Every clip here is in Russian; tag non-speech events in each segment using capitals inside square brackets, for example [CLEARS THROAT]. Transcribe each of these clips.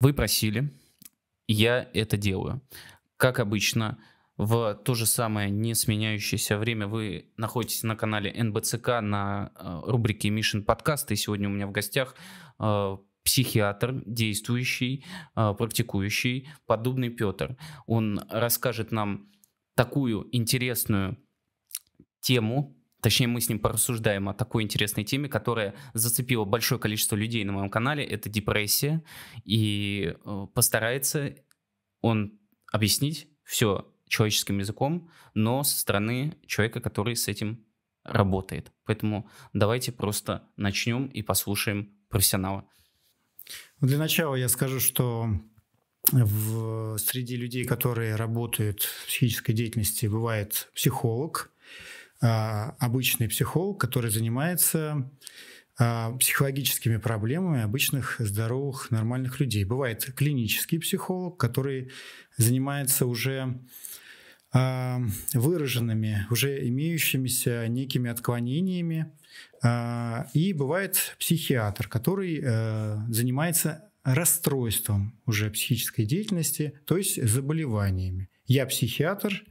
Вы просили, я это делаю. Как обычно, в то же самое не сменяющееся время вы находитесь на канале НБЦК на э, рубрике Mission Подкаст. И сегодня у меня в гостях э, психиатр, действующий, э, практикующий, подобный Петр. Он расскажет нам такую интересную тему, Точнее, мы с ним порассуждаем о такой интересной теме, которая зацепила большое количество людей на моем канале. Это депрессия. И э, постарается он объяснить все человеческим языком, но со стороны человека, который с этим работает. Поэтому давайте просто начнем и послушаем профессионала. Для начала я скажу, что в, среди людей, которые работают в психической деятельности, бывает психолог – а, обычный психолог, который занимается а, психологическими проблемами обычных здоровых нормальных людей. Бывает клинический психолог, который занимается уже а, выраженными, уже имеющимися некими отклонениями. И бывает психиатр, который э, занимается расстройством уже психической деятельности, то есть заболеваниями. Я психиатр,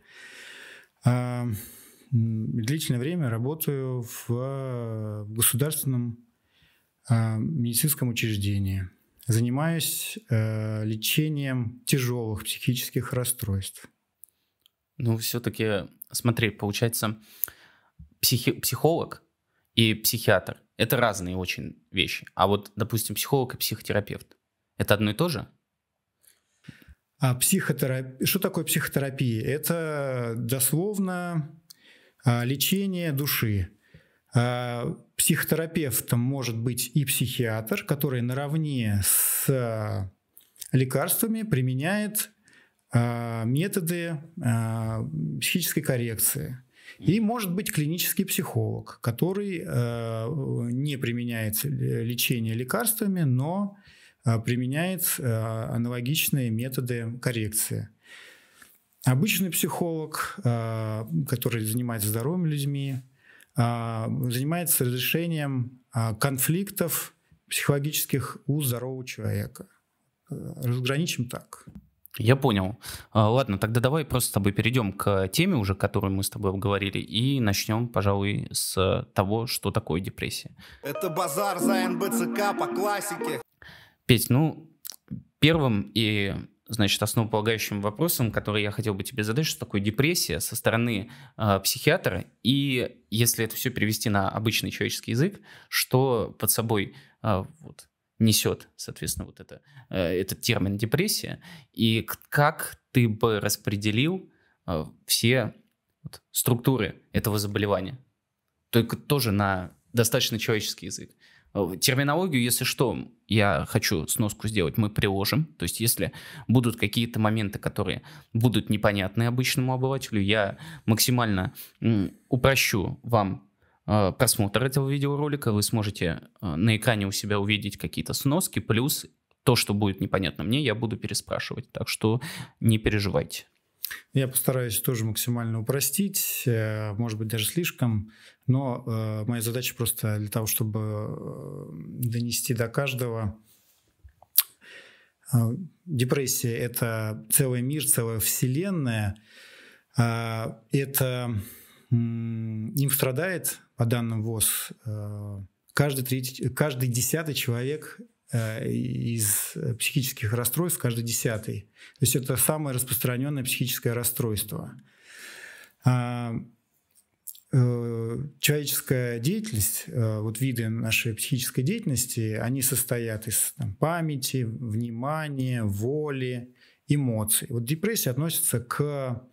длительное время работаю в э, государственном э, медицинском учреждении. Занимаюсь э, лечением тяжелых психических расстройств. Ну, все-таки, смотри, получается, психи- психолог и психиатр – это разные очень вещи. А вот, допустим, психолог и психотерапевт – это одно и то же? А психотерапия... Что такое психотерапия? Это дословно а, лечение души. А, Психотерапевтом может быть и психиатр, который наравне с а, лекарствами применяет методы психической коррекции. И может быть клинический психолог, который не применяет лечение лекарствами, но применяет аналогичные методы коррекции. Обычный психолог, э, который занимается здоровыми людьми, э, занимается разрешением э, конфликтов психологических у здорового человека. Разграничим так. Я понял. А, ладно, тогда давай просто с тобой перейдем к теме уже, которую мы с тобой обговорили, и начнем, пожалуй, с того, что такое депрессия. Это базар за НБЦК по классике. Петь, ну, первым и значит, основополагающим вопросом, который я хотел бы тебе задать, что такое депрессия со стороны э, психиатра, и если это все перевести на обычный человеческий язык, что под собой э, вот, несет, соответственно, вот это, э, этот термин депрессия, и как ты бы распределил э, все вот, структуры этого заболевания, только тоже на достаточно человеческий язык. Э, терминологию, если что, я хочу сноску сделать, мы приложим. То есть, если будут какие-то моменты, которые будут непонятны обычному обывателю, я максимально упрощу вам э, просмотр этого видеоролика. Вы сможете э, на экране у себя увидеть какие-то сноски, плюс то, что будет непонятно мне, я буду переспрашивать. Так что не переживайте. Я постараюсь тоже максимально упростить, э, может быть, даже слишком, но э, моя задача просто для того, чтобы э, донести до каждого. Депрессия – это целый мир, целая вселенная. Это им страдает, по данным ВОЗ, каждый, третий, каждый десятый человек Э, из э, психических расстройств каждый десятый. То есть это самое распространенное психическое расстройство. А, э, человеческая деятельность, вот виды нашей психической деятельности, они состоят из там, памяти, внимания, воли, эмоций. Вот депрессия относится к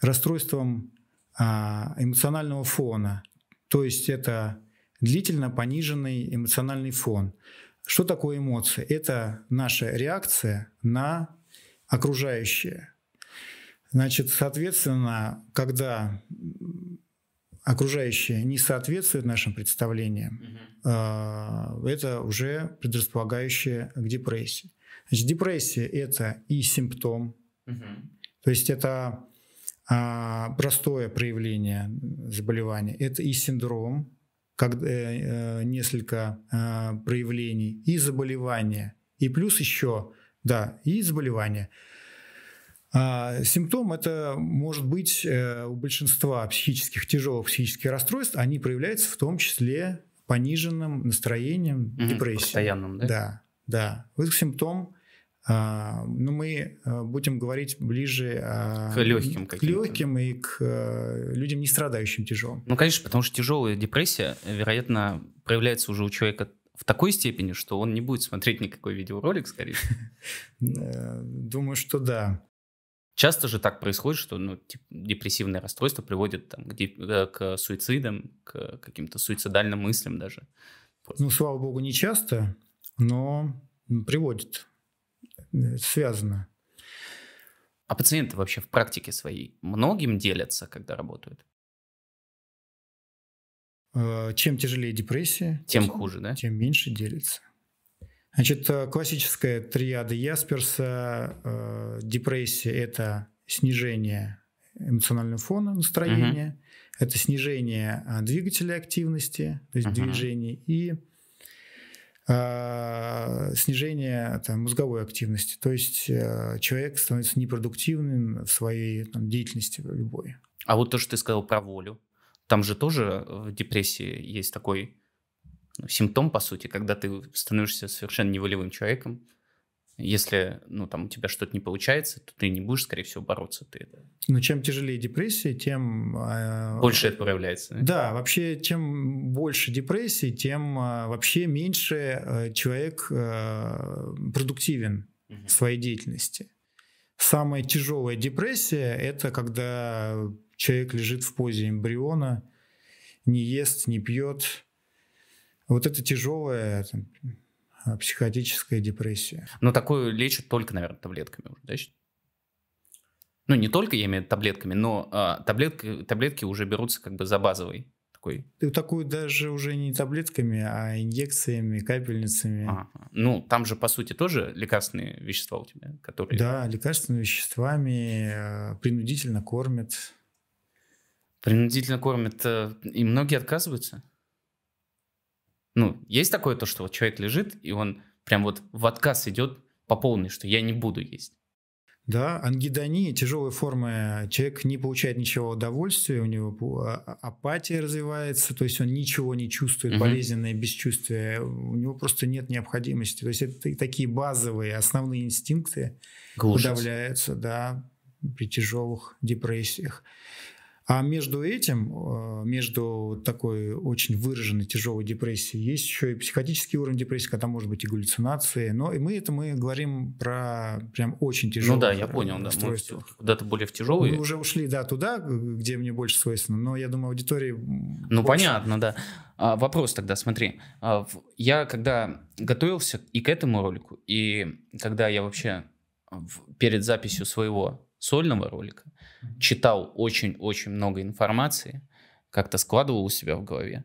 расстройствам а, эмоционального фона. То есть это длительно пониженный эмоциональный фон. Что такое эмоция? Это наша реакция на окружающее. Значит, соответственно, когда окружающее не соответствует нашим представлениям, угу. это уже предрасполагающее к депрессии. Значит, депрессия – это и симптом, угу. то есть это а, простое проявление заболевания, это и синдром, как, э, э, несколько э, проявлений, и заболевания, и плюс еще, да, и заболевания. А, симптом это может быть э, у большинства психических, тяжелых психических расстройств, они проявляются в том числе пониженным настроением, депрессией. Постоянным, да? Да, да. Вот симптом а, ну мы а, будем говорить ближе а, к легким, к легким и к э, людям, не страдающим тяжелым. Ну, конечно, потому что тяжелая депрессия, вероятно, проявляется уже у человека в такой степени, что он не будет смотреть никакой видеоролик, скорее всего. [LAUGHS] Э, думаю, что да. Часто же так происходит, что ну, депрессивное расстройство приводит там, к, э, к суицидам, к каким-то суицидальным мыслям даже. Ну, слава богу, не часто, но приводит Э, связано. А пациенты вообще в практике своей многим делятся, когда работают? Э, чем тяжелее депрессия, тем, тем хуже, да? Тем меньше делится. Значит, э, классическая триада Ясперса, э, депрессия – это снижение эмоционального фона, настроения, угу. это снижение а, двигателя активности, то есть угу. движений, и Э, снижение там, мозговой активности. То есть э, человек становится непродуктивным в своей там, деятельности любой. А вот то, что ты сказал про волю, там же тоже в депрессии есть такой ну, симптом, по сути, когда ты становишься совершенно неволевым человеком, если, ну, там, у тебя что-то не получается, то ты не будешь, скорее всего, бороться. Ты... Ну, чем тяжелее депрессия, тем... А, больше это проявляется. Да, да вообще, чем больше депрессии, тем а, вообще меньше э, человек э, продуктивен угу. в своей деятельности. Самая тяжелая депрессия – это когда человек лежит в позе эмбриона, не ест, не пьет. Вот это тяжелое. А, психотическая депрессия. Но такую лечат только, наверное, таблетками, да? Ну, не только, я имею в виду таблетками, но а, таблетки, таблетки уже берутся как бы за базовый такой. Ты такую даже уже не таблетками, а инъекциями, капельницами. А, ну, там же, по сути, тоже лекарственные вещества у тебя, которые... Да, лекарственными веществами а, принудительно кормят. Принудительно кормят, э, и многие отказываются? Ну, есть такое то, что вот человек лежит, и он прям вот в отказ идет по полной, что я не буду есть. Да, ангидония, тяжелая форма, э, человек не получает ничего удовольствия, у него а, а, апатия развивается, то есть он ничего не чувствует, угу. болезненное бесчувствие, у него просто нет необходимости. То есть это такие базовые, основные инстинкты Глушить. подавляются, да, при тяжелых депрессиях. А между этим, э, между такой очень выраженной тяжелой депрессией, есть еще и психотический уровень депрессии, когда может быть и галлюцинации. Но и мы это мы говорим про прям очень тяжелое Ну да, я понял, да. Мы куда-то более в тяжелые. Мы уже ушли, да, туда, где мне больше свойственно. Но я думаю, аудитории... Ну больше... понятно, да. А, вопрос тогда, смотри. А, я когда готовился и к этому ролику, и когда я вообще перед записью своего сольного ролика, читал очень-очень много информации, как-то складывал у себя в голове.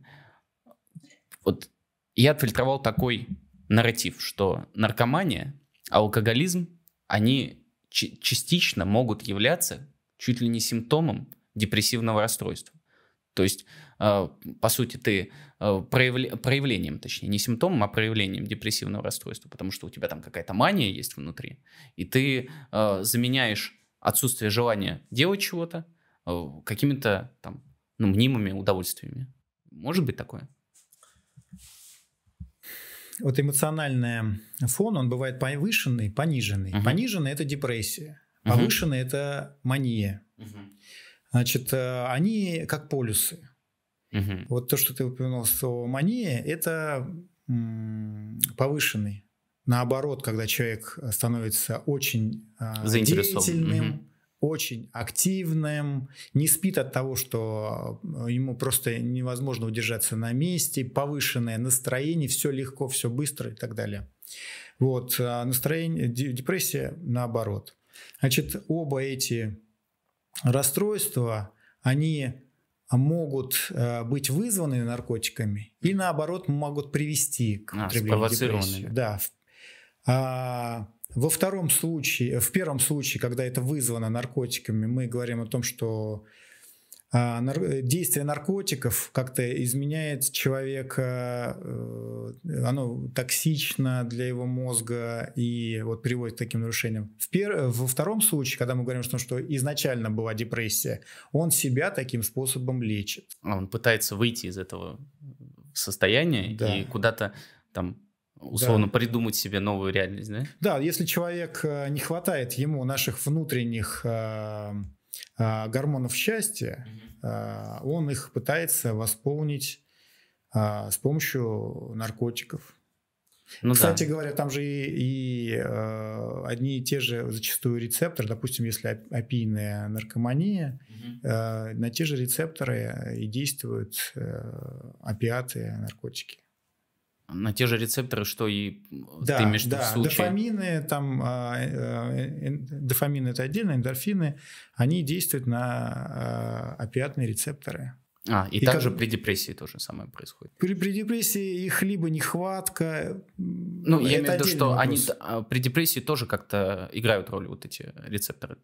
Вот я отфильтровал такой нарратив, что наркомания, алкоголизм, они частично могут являться чуть ли не симптомом депрессивного расстройства. То есть, а, по сути, ты э, проявлением, точнее, не симптомом, а проявлением депрессивного расстройства, потому что у тебя там какая-то мания есть внутри, и ты а, заменяешь отсутствие желания делать чего-то э, какими-то там ну, мнимыми удовольствиями. Может быть такое? Вот эмоциональный фон, он бывает повышенный, пониженный. Угу. Пониженный – это депрессия, повышенный угу. – это мания. Угу. Значит, э, они как полюсы. Угу. Вот то, что ты упомянул, что мания – это повышенный Наоборот, когда человек э, становится очень э, деятельным, угу. очень активным, не спит от того, что э, ему просто невозможно удержаться на месте, повышенное настроение, все легко, все быстро и так далее. Вот, настроение, депрессия наоборот. Значит, оба эти расстройства, они могут быть вызваны наркотиками и наоборот могут привести к а, потреблению депрессии. Да, а, во втором случае, в первом случае, когда это вызвано наркотиками, мы говорим о том, что а, действие наркотиков как-то изменяет человека, э, оно токсично для его мозга и вот приводит к таким нарушениям. В пер... Во втором случае, когда мы говорим, о том, что изначально была депрессия, он себя таким способом лечит. А он пытается выйти из этого состояния да. и куда-то там условно да. придумать себе новую реальность, да? Да, если человек э, не хватает ему наших внутренних э, э, гормонов счастья, э, он их пытается восполнить э, с помощью наркотиков. Ну, Кстати да. говоря, там же и, и э, одни и те же зачастую рецепторы, допустим, если опийная наркомания, угу. э, на те же рецепторы и действуют э, опиаты, наркотики на те же рецепторы, что и да, ты между да, случае. дофамины, там, а, э, э, дофамины это отдельно, эндорфины, они действуют на э, опиатные рецепторы. А, и, и также как... при депрессии тоже самое происходит. При, при депрессии их либо нехватка. Ну, я имею в виду, что вопрос. они а, при депрессии тоже как-то играют роль вот эти рецепторы.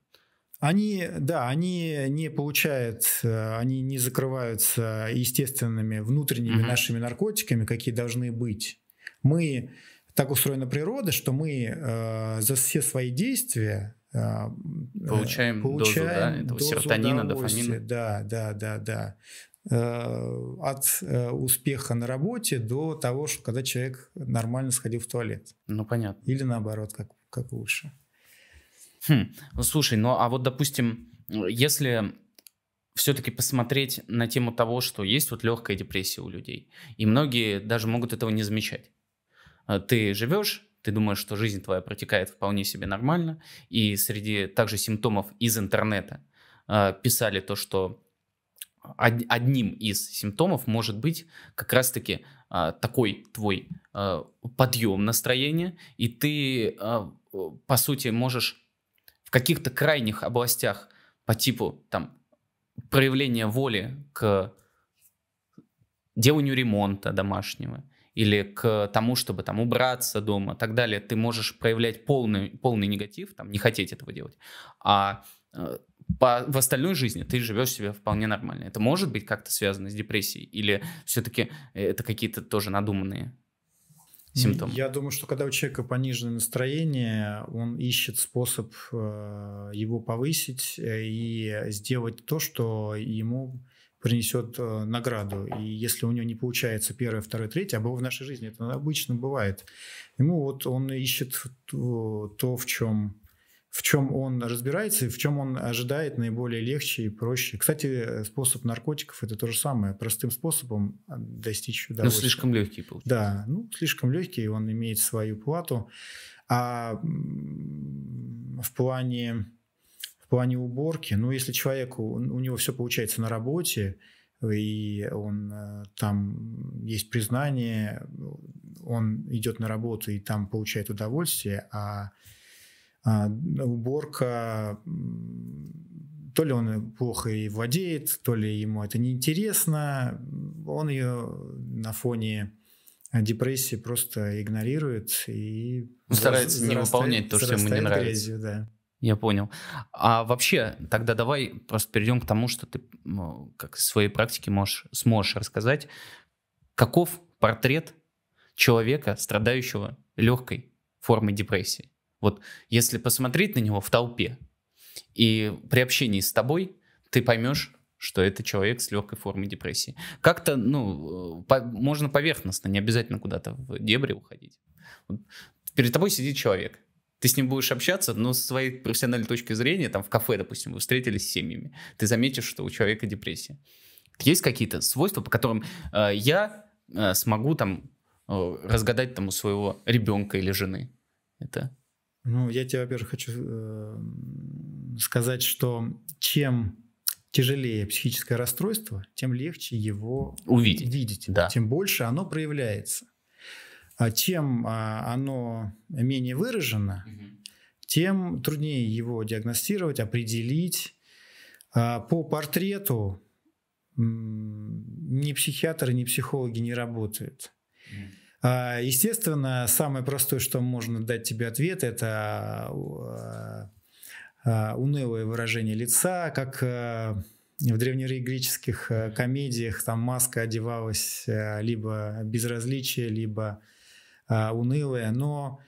Они, да, они не получают, э, они не закрываются естественными внутренними mm-hmm. нашими наркотиками, какие должны быть. Мы так устроена природа, что мы э, за все свои действия э, получаем, э, получаем дозу, да, дозу серотонина, дофамина. Да, да, да, да. Э, от э, успеха на работе до того, что когда человек нормально сходил в туалет. Ну понятно. Или наоборот, как, как лучше. Хм, ну слушай, ну а вот, допустим, если все-таки посмотреть на тему того, что есть вот легкая депрессия у людей, и многие даже могут этого не замечать. Э, ты живешь, ты думаешь, что жизнь твоя протекает вполне себе нормально, и среди также симптомов из интернета э, писали то, что одним из симптомов может быть как раз-таки э, такой твой подъем настроения, и ты, по сути, можешь в каких-то крайних областях по типу там проявления воли к деланию ремонта домашнего или к тому, чтобы там убраться дома и так далее, ты можешь проявлять полный, полный негатив, там, не хотеть этого делать. А э, по, в остальной жизни ты живешь себя вполне нормально. Это может быть как-то связано с депрессией? Или все-таки это какие-то тоже надуманные симптом? Я думаю, что когда у человека пониженное настроение, он ищет способ э, его повысить э, и сделать то, что ему принесет э, награду. И если у него не получается первое, второе, третье, а было в нашей жизни, это обычно бывает, ему вот он ищет то, в чем в чем он разбирается и в чем он ожидает наиболее легче и проще. Кстати, э, способ наркотиков это то же самое. Простым способом э, достичь ну, удовольствия. Но слишком легкий получается. Да, ну, слишком легкий, он имеет свою плату. А в плане, в плане уборки, ну, если человеку, у него все получается на работе, и он э, там есть признание, он идет на работу и там получает удовольствие, а а, уборка то ли он плохо и владеет, то ли ему это неинтересно. Он ее на фоне депрессии просто игнорирует и ну, старается не выполнять то, что ему не нравится. Грязью, да. Я понял. А вообще, тогда давай просто перейдем к тому, что ты ну, как из своей практике можешь, сможешь рассказать, каков портрет человека, страдающего легкой формой депрессии. Вот если посмотреть на него в толпе и при общении с тобой, ты поймешь, что это человек с легкой формой депрессии. Как-то, ну, э, по, можно поверхностно, не обязательно куда-то в дебри уходить. Вот. Перед тобой сидит человек, ты с ним будешь общаться, но с своей профессиональной точки зрения, там в кафе, допустим, вы встретились с семьями, ты заметишь, что у человека депрессия. Есть какие-то свойства, по которым э, я э, смогу там э, разгадать там у своего ребенка или жены? Это ну, я тебе, во-первых, хочу э, сказать, что чем тяжелее психическое расстройство, тем легче его увидеть, видеть, да. тем больше оно проявляется. А чем а, оно менее выражено, угу. тем труднее его диагностировать, определить. А, по портрету ни психиатры, ни психологи не работают. Угу. А, естественно, самое простое, что можно дать тебе ответ, это а, а, унылое выражение лица, как в древнегреческих комедиях там маска одевалась либо безразличие, либо унылое, но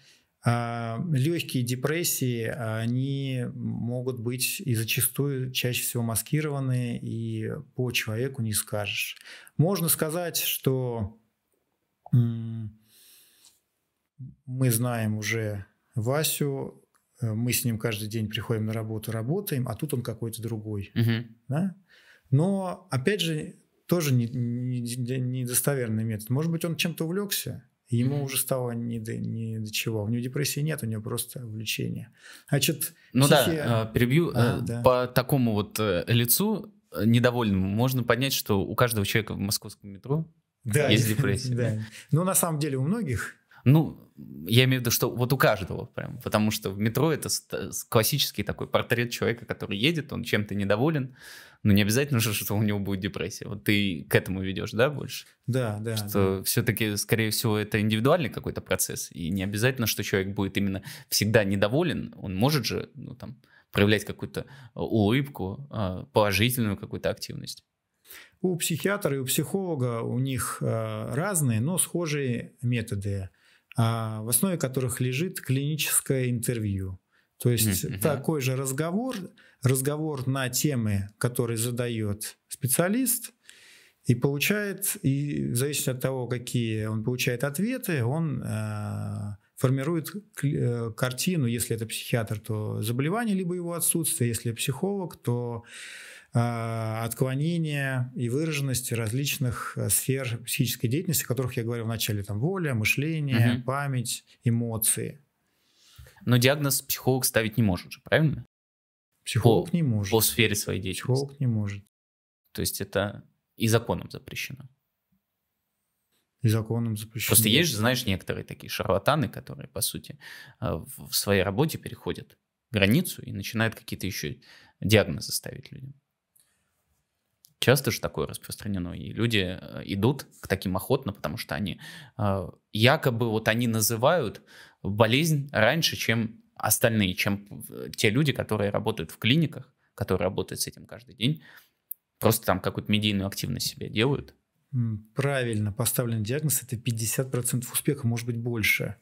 легкие депрессии, они могут быть и зачастую чаще всего маскированы, и по человеку не скажешь. Можно сказать, что мы знаем уже Васю, э, мы с ним каждый день приходим на работу, работаем, а тут он какой-то другой. Угу. Да? Но, опять же, тоже недостоверный не, не метод. Может быть, он чем-то увлекся, ему mm уже стало не до, не до чего. У него депрессии нет, у него просто влечение. Значит, ну психия... да, а, перебью. А, да. По такому вот э, лицу недовольному можно понять, что у каждого человека в московском метро да, есть [LAUGHS] депрессия. Да. да. Но ну, на самом деле у многих. Ну, я имею в виду, что вот у каждого прям, потому что в метро это классический такой портрет человека, который едет, он чем-то недоволен, но не обязательно же, что у него будет депрессия. Вот ты к этому ведешь, да, больше? Да, да. Что да. все-таки, скорее всего, это индивидуальный какой-то процесс, и не обязательно, что человек будет именно всегда недоволен, он может же, ну, там, проявлять какую-то э, улыбку, э, положительную какую-то активность. У психиатра и у психолога у них э, разные, но схожие методы, а, в основе которых лежит клиническое интервью. То есть mm-hmm. такой же разговор, разговор на темы, которые задает специалист, и получает, и в зависимости от того, какие он получает ответы, он э, формирует э, картину, если это психиатр, то заболевание, либо его отсутствие, если психолог, то а, отклонения и выраженности различных э, сфер психической деятельности, о которых я говорил вначале, там воля, мышление, угу. память, эмоции. Но диагноз психолог ставить не может же, правильно? Психолог по, не может. По сфере своей деятельности. Психолог не может. То есть это и законом запрещено. И законом запрещено. Просто есть же, знаешь, некоторые такие шарлатаны, которые, по сути, э, в своей работе переходят границу и начинают какие-то еще диагнозы ставить людям. Часто же такое распространено, и люди э, идут к таким охотно, потому что они э, якобы вот они называют болезнь раньше, чем остальные, чем те люди, которые работают в клиниках, которые работают с этим каждый день, просто там какую-то медийную активность себе делают. Правильно поставлен диагноз, это 50% успеха, может быть, больше.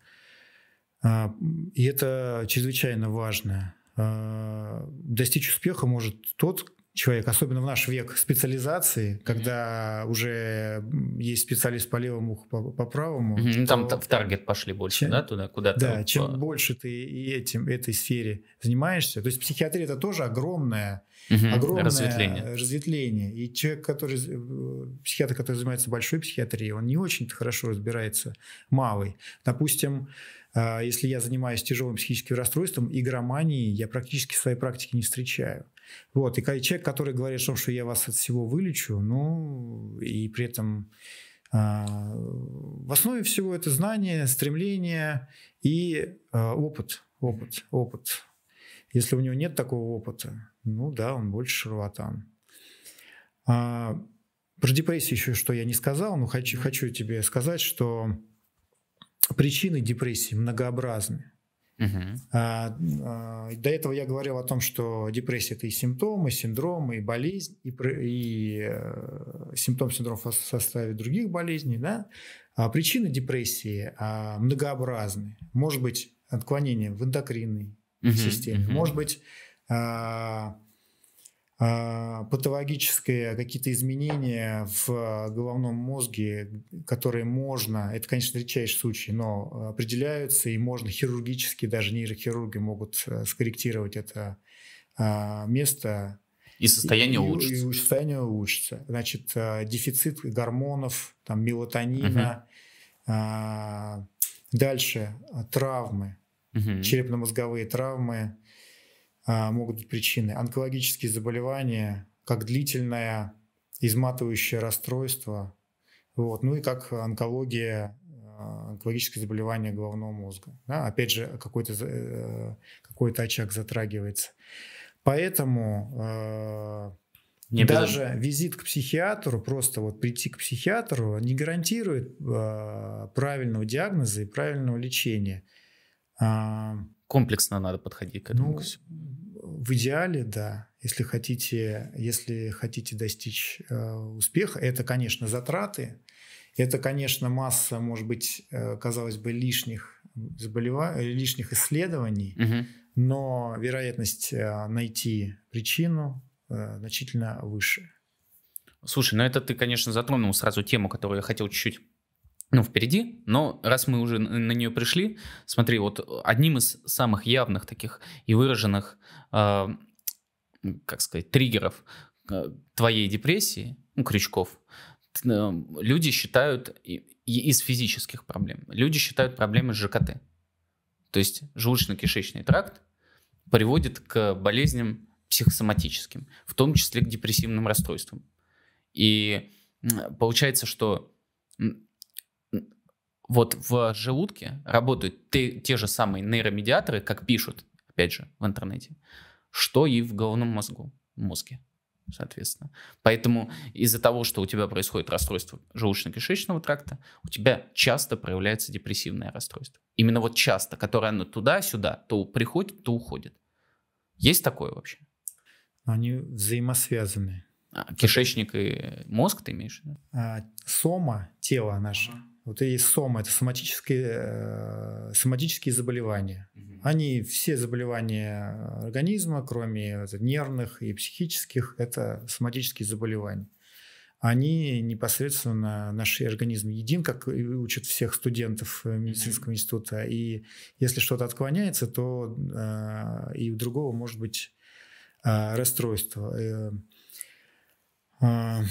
А, и это чрезвычайно важно. А, достичь успеха может тот, человек, особенно в наш век специализации, когда mm-hmm. уже есть специалист по левому уху, по, по правому. Mm-hmm. То, Там в таргет пошли больше, чем, да, туда, куда-то. Да, чем по... больше ты и этим, этой сфере занимаешься. То есть психиатрия это тоже огромное, mm-hmm. огромное разветвление. разветвление. И человек, который, э, психиатр, который занимается большой психиатрией, он не очень-то хорошо разбирается малый. Допустим, а, если я занимаюсь тяжелым психическим расстройством, игромании я практически в своей практике не встречаю. Вот, и человек, который говорит, о том, что я вас от всего вылечу, ну, и при этом а, в основе всего это знание, стремление и а, опыт, опыт, опыт. Если у него нет такого опыта, ну да, он больше шарлатан. А, про депрессию еще что я не сказал, но хочу, хочу тебе сказать, что причины депрессии многообразны. Угу. До этого я говорил о том, что депрессия это и симптомы, и синдром, и болезнь, и, и э, симптом синдром в составе других болезней. Да? А причины депрессии а, многообразны. Может быть отклонение в эндокринной угу, системе, угу. может быть а, патологические какие-то изменения в головном мозге, которые можно, это, конечно, редчайший случай, но определяются, и можно хирургически, даже нейрохирурги могут э, скорректировать это а, место. И состояние и, улучшится. И, и состояние улучшится. Значит, э, дефицит гормонов, там, мелатонина, угу. дальше э, травмы, угу. черепно-мозговые травмы, а, могут быть причины. Онкологические заболевания, как длительное изматывающее расстройство, вот, ну и как онкология, а, онкологическое заболевание головного мозга. Да, опять же, какой-то э, какой очаг затрагивается. Поэтому а, не Даже обязательно. визит к психиатру, просто вот прийти к психиатру, не гарантирует правильного диагноза и правильного лечения комплексно надо подходить к этому. Ну, в идеале, да. Если хотите, если хотите достичь э, успеха, это, конечно, затраты, это, конечно, масса, может быть, э, казалось бы, лишних заболеваний, э, лишних исследований, угу. но вероятность э, найти причину значительно выше. Слушай, ну это ты, конечно, затронул сразу тему, которую я хотел чуть-чуть ну, впереди, но раз мы уже на нее пришли, смотри, вот э, одним из самых явных таких и выраженных, э, как сказать, триггеров э, твоей депрессии, ну, крючков, э, люди считают и, и из физических проблем, люди считают проблемы с ЖКТ. То есть желудочно-кишечный тракт приводит к болезням психосоматическим, в том числе к депрессивным расстройствам. И получается, что вот в желудке работают те, те же самые нейромедиаторы, как пишут, опять же, в интернете, что и в головном мозгу, в мозге, соответственно. Поэтому из-за того, что у тебя происходит расстройство желудочно-кишечного тракта, у тебя часто проявляется депрессивное расстройство. Именно вот часто, которое оно туда-сюда, то приходит, то уходит. Есть такое вообще? Они взаимосвязаны. А, кишечник и мозг ты имеешь? Да? А, сома, тело наше. Uh-huh вот и сома – это соматические, э, соматические заболевания. Угу. Они все заболевания организма, кроме это, нервных и психических, это соматические заболевания. Они непосредственно наш организм един, как и учат всех студентов э, медицинского угу. института. И если что-то отклоняется, то э, и у другого может быть э, расстройство. Э, э,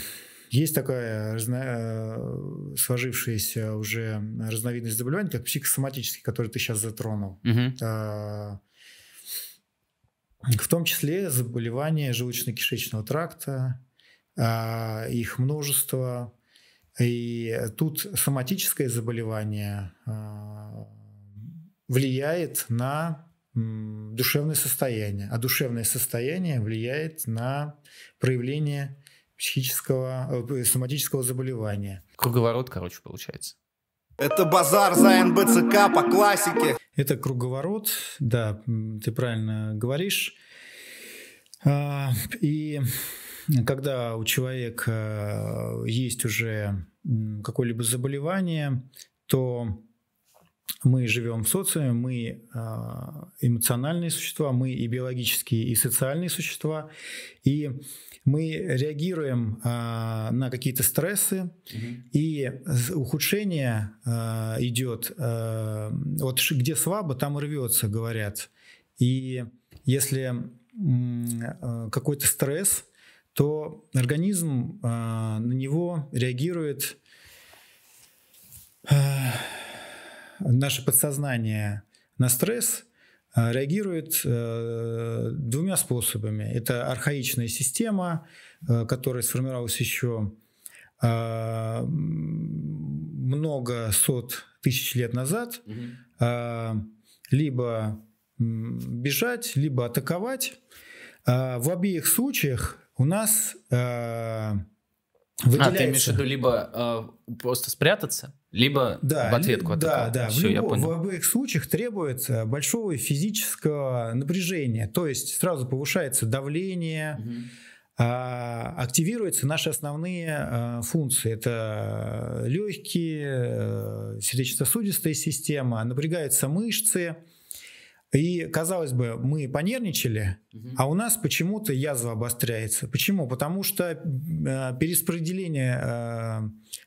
есть такая разно... Э, сложившаяся уже разновидность заболеваний, как психосоматический, который ты сейчас затронул. А, в том числе заболевания желудочно-кишечного тракта, а, их множество. И тут соматическое заболевание а, влияет на душевное состояние, а душевное состояние влияет на проявление психического, э, э, соматического заболевания. Круговорот, короче, получается. Это базар за НБЦК по классике. Это круговорот, да, ты правильно говоришь. А, и когда у человека э, есть уже какое-либо заболевание, то мы живем в социуме, мы а, эмоциональные существа, мы и биологические, и социальные существа, и мы реагируем э, на какие-то стрессы, угу. и ухудшение э, а, идет э, а, вот где слабо, там и рвется, говорят. И если э, какой-то стресс, то организм э, на него реагирует э, наше подсознание на стресс Э, реагирует э, двумя способами. Это архаичная система, э, которая сформировалась еще много сот тысяч лет назад, либо бежать, либо атаковать. В обеих случаях у нас Выделяется. А, ты имеешь в виду либо э, просто спрятаться, либо да, в ответку от Да, да. Все, в, любо, я понял. в обоих случаях требуется большого физического напряжения. То есть сразу повышается давление, угу. а, активируются наши основные а, функции. Это э, легкие, э, сердечно-сосудистая система, напрягаются мышцы. И, казалось бы, мы понервничали, а у нас почему-то язва обостряется. Почему? Потому что э, перераспределение э,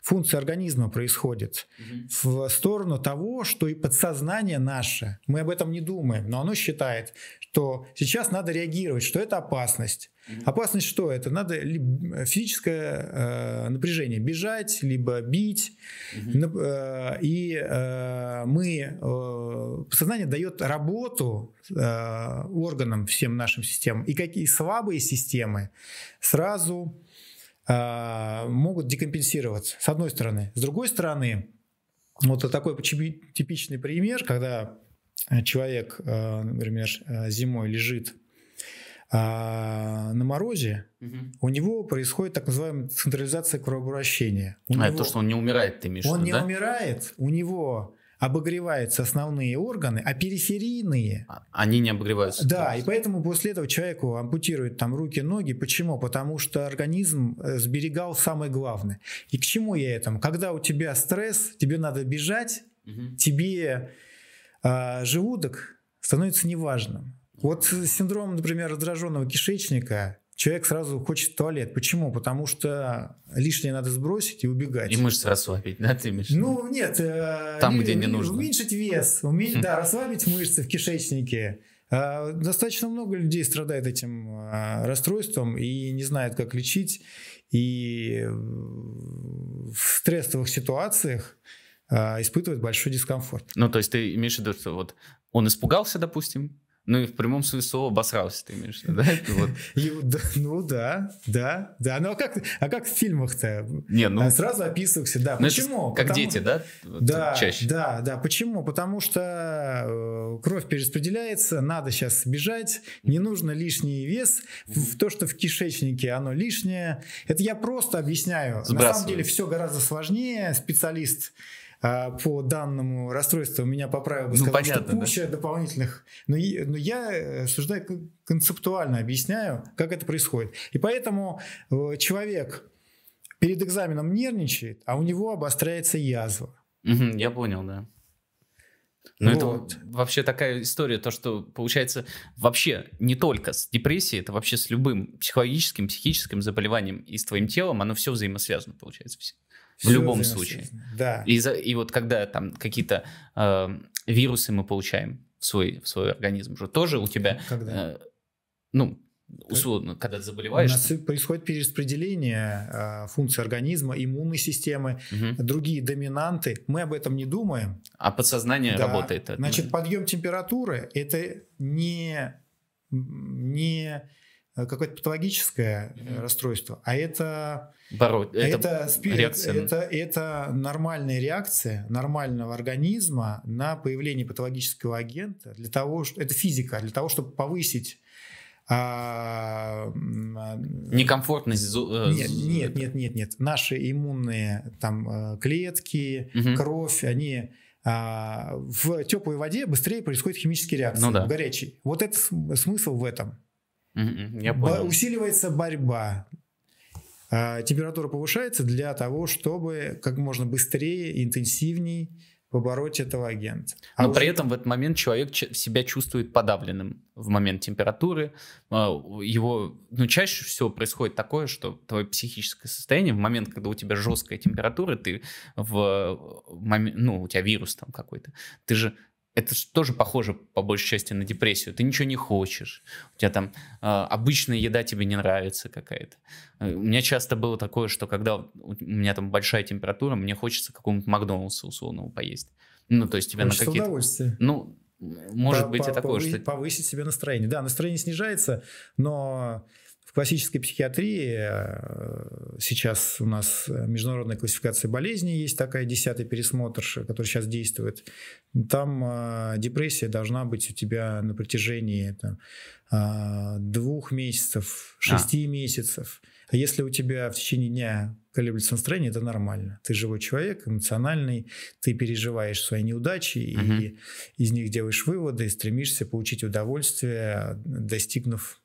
функций организма происходит в сторону того, что и подсознание наше, мы об этом не думаем, но оно считает, что сейчас надо реагировать, что это опасность. Опасность что? Это надо э, физическое э, напряжение, бежать, либо бить. mm И э, мы, э, сознание дает работу э, органам всем нашим системам. И какие слабые системы сразу э, могут декомпенсироваться, с одной стороны. С другой стороны, вот такой типичный пример, когда человек, э, например, зимой лежит а, на морозе угу. у него происходит так называемая централизация кровообращения. У а него, это то, что он не умирает, ты имеешь Он да? не умирает, у него обогреваются основные органы, а периферийные... А, они не обогреваются. Да, и поэтому после этого человеку ампутируют там руки, ноги. Почему? Потому что организм э, сберегал самое главное. И к чему я этому? Когда у тебя стресс, тебе надо бежать, угу. тебе э, желудок становится неважным. Вот синдром, например, раздраженного кишечника, человек сразу хочет в туалет. Почему? Потому что лишнее надо сбросить и убегать. И мышцы расслабить, да, ты имеешь? Ну, нет. Э, Там, где не нужно. Уменьшить вес, уменьш... Хм. да, расслабить мышцы в кишечнике. А, достаточно много людей страдает этим а, расстройством и не знают, как лечить. И в стрессовых ситуациях а, испытывает большой дискомфорт. Ну, то есть ты имеешь в виду, что вот он испугался, допустим, ну и в прямом смысле слова обосрался, ты имеешь в виду, да? [LAUGHS] Вот. You, да, ну да, да, да. Ну а как, а как в фильмах-то? Не, ну... А сразу описывался, да. Ну, Почему? Как Потому... дети, да? Да, Чаще. да, да. Почему? Потому что э, кровь перераспределяется, надо сейчас бежать, не нужно лишний вес. В, то, что в кишечнике оно лишнее. Это я просто объясняю. На самом деле все гораздо сложнее. Специалист а, по данному расстройству меня поправил бы, ну, сказал, ну, понятно, что куча да? дополнительных. Но, но я суждаю, концептуально объясняю, как это происходит. И поэтому э, человек перед экзаменом нервничает, а у него обостряется язва. я понял, да. Ну, вот. это вообще такая история, то, что получается вообще не только с депрессией, это вообще с любым психологическим, психическим заболеванием и с твоим телом, оно все взаимосвязано, получается. Все в любом случае. Да. И, за, и вот когда там какие-то э, вирусы мы получаем в свой, в свой организм, уже тоже у тебя... Когда? Э, ну, условно, когда ты заболеваешь. У нас происходит перераспределение э, функций организма, иммунной системы, угу. другие доминанты. Мы об этом не думаем. А подсознание да. работает. Значит, подъем температуры – это не, не Э, какое-то патологическое mm-hmm. расстройство, а это Бороть. А это, это, спи- реакция. Это, это нормальная реакция нормального организма на появление патологического агента для того, что это физика, для того, чтобы повысить а, а некомфортность э, нет, нет нет нет нет наши иммунные там клетки угу. кровь они а, в теплой воде быстрее происходит химические реакции ну, да. в горячей вот это смысл в этом я понял. Бо- усиливается борьба. А, температура повышается для того, чтобы как можно быстрее, интенсивней побороть этого агента. А Но при этом в этот момент человек себя чувствует подавленным в момент температуры. А, его, ну, чаще всего происходит такое, что твое психическое состояние в момент, когда у тебя жесткая температура, ты в момент, ну, у тебя вирус там какой-то, ты же это же тоже похоже по большей части на депрессию. Ты ничего не хочешь. У тебя там э, обычная еда тебе не нравится какая-то. Э, у меня часто было такое, что когда у меня там большая температура, мне хочется какого-нибудь Макдоналдса условного поесть. Ну, то есть тебе на какие-то... Ну, может по, быть по, и такое, повы, что... Повысить себе настроение. Да, настроение снижается, но в классической психиатрии э, сейчас у нас э, международная классификация болезней есть такая, десятый пересмотр, который сейчас действует. Там э, депрессия должна быть у тебя на протяжении там, двух месяцев, а. шести а. месяцев. А если у тебя в течение дня колеблется настроение, это нормально. Ты живой человек, эмоциональный, ты переживаешь свои неудачи угу. и из них делаешь выводы, и стремишься получить удовольствие, достигнув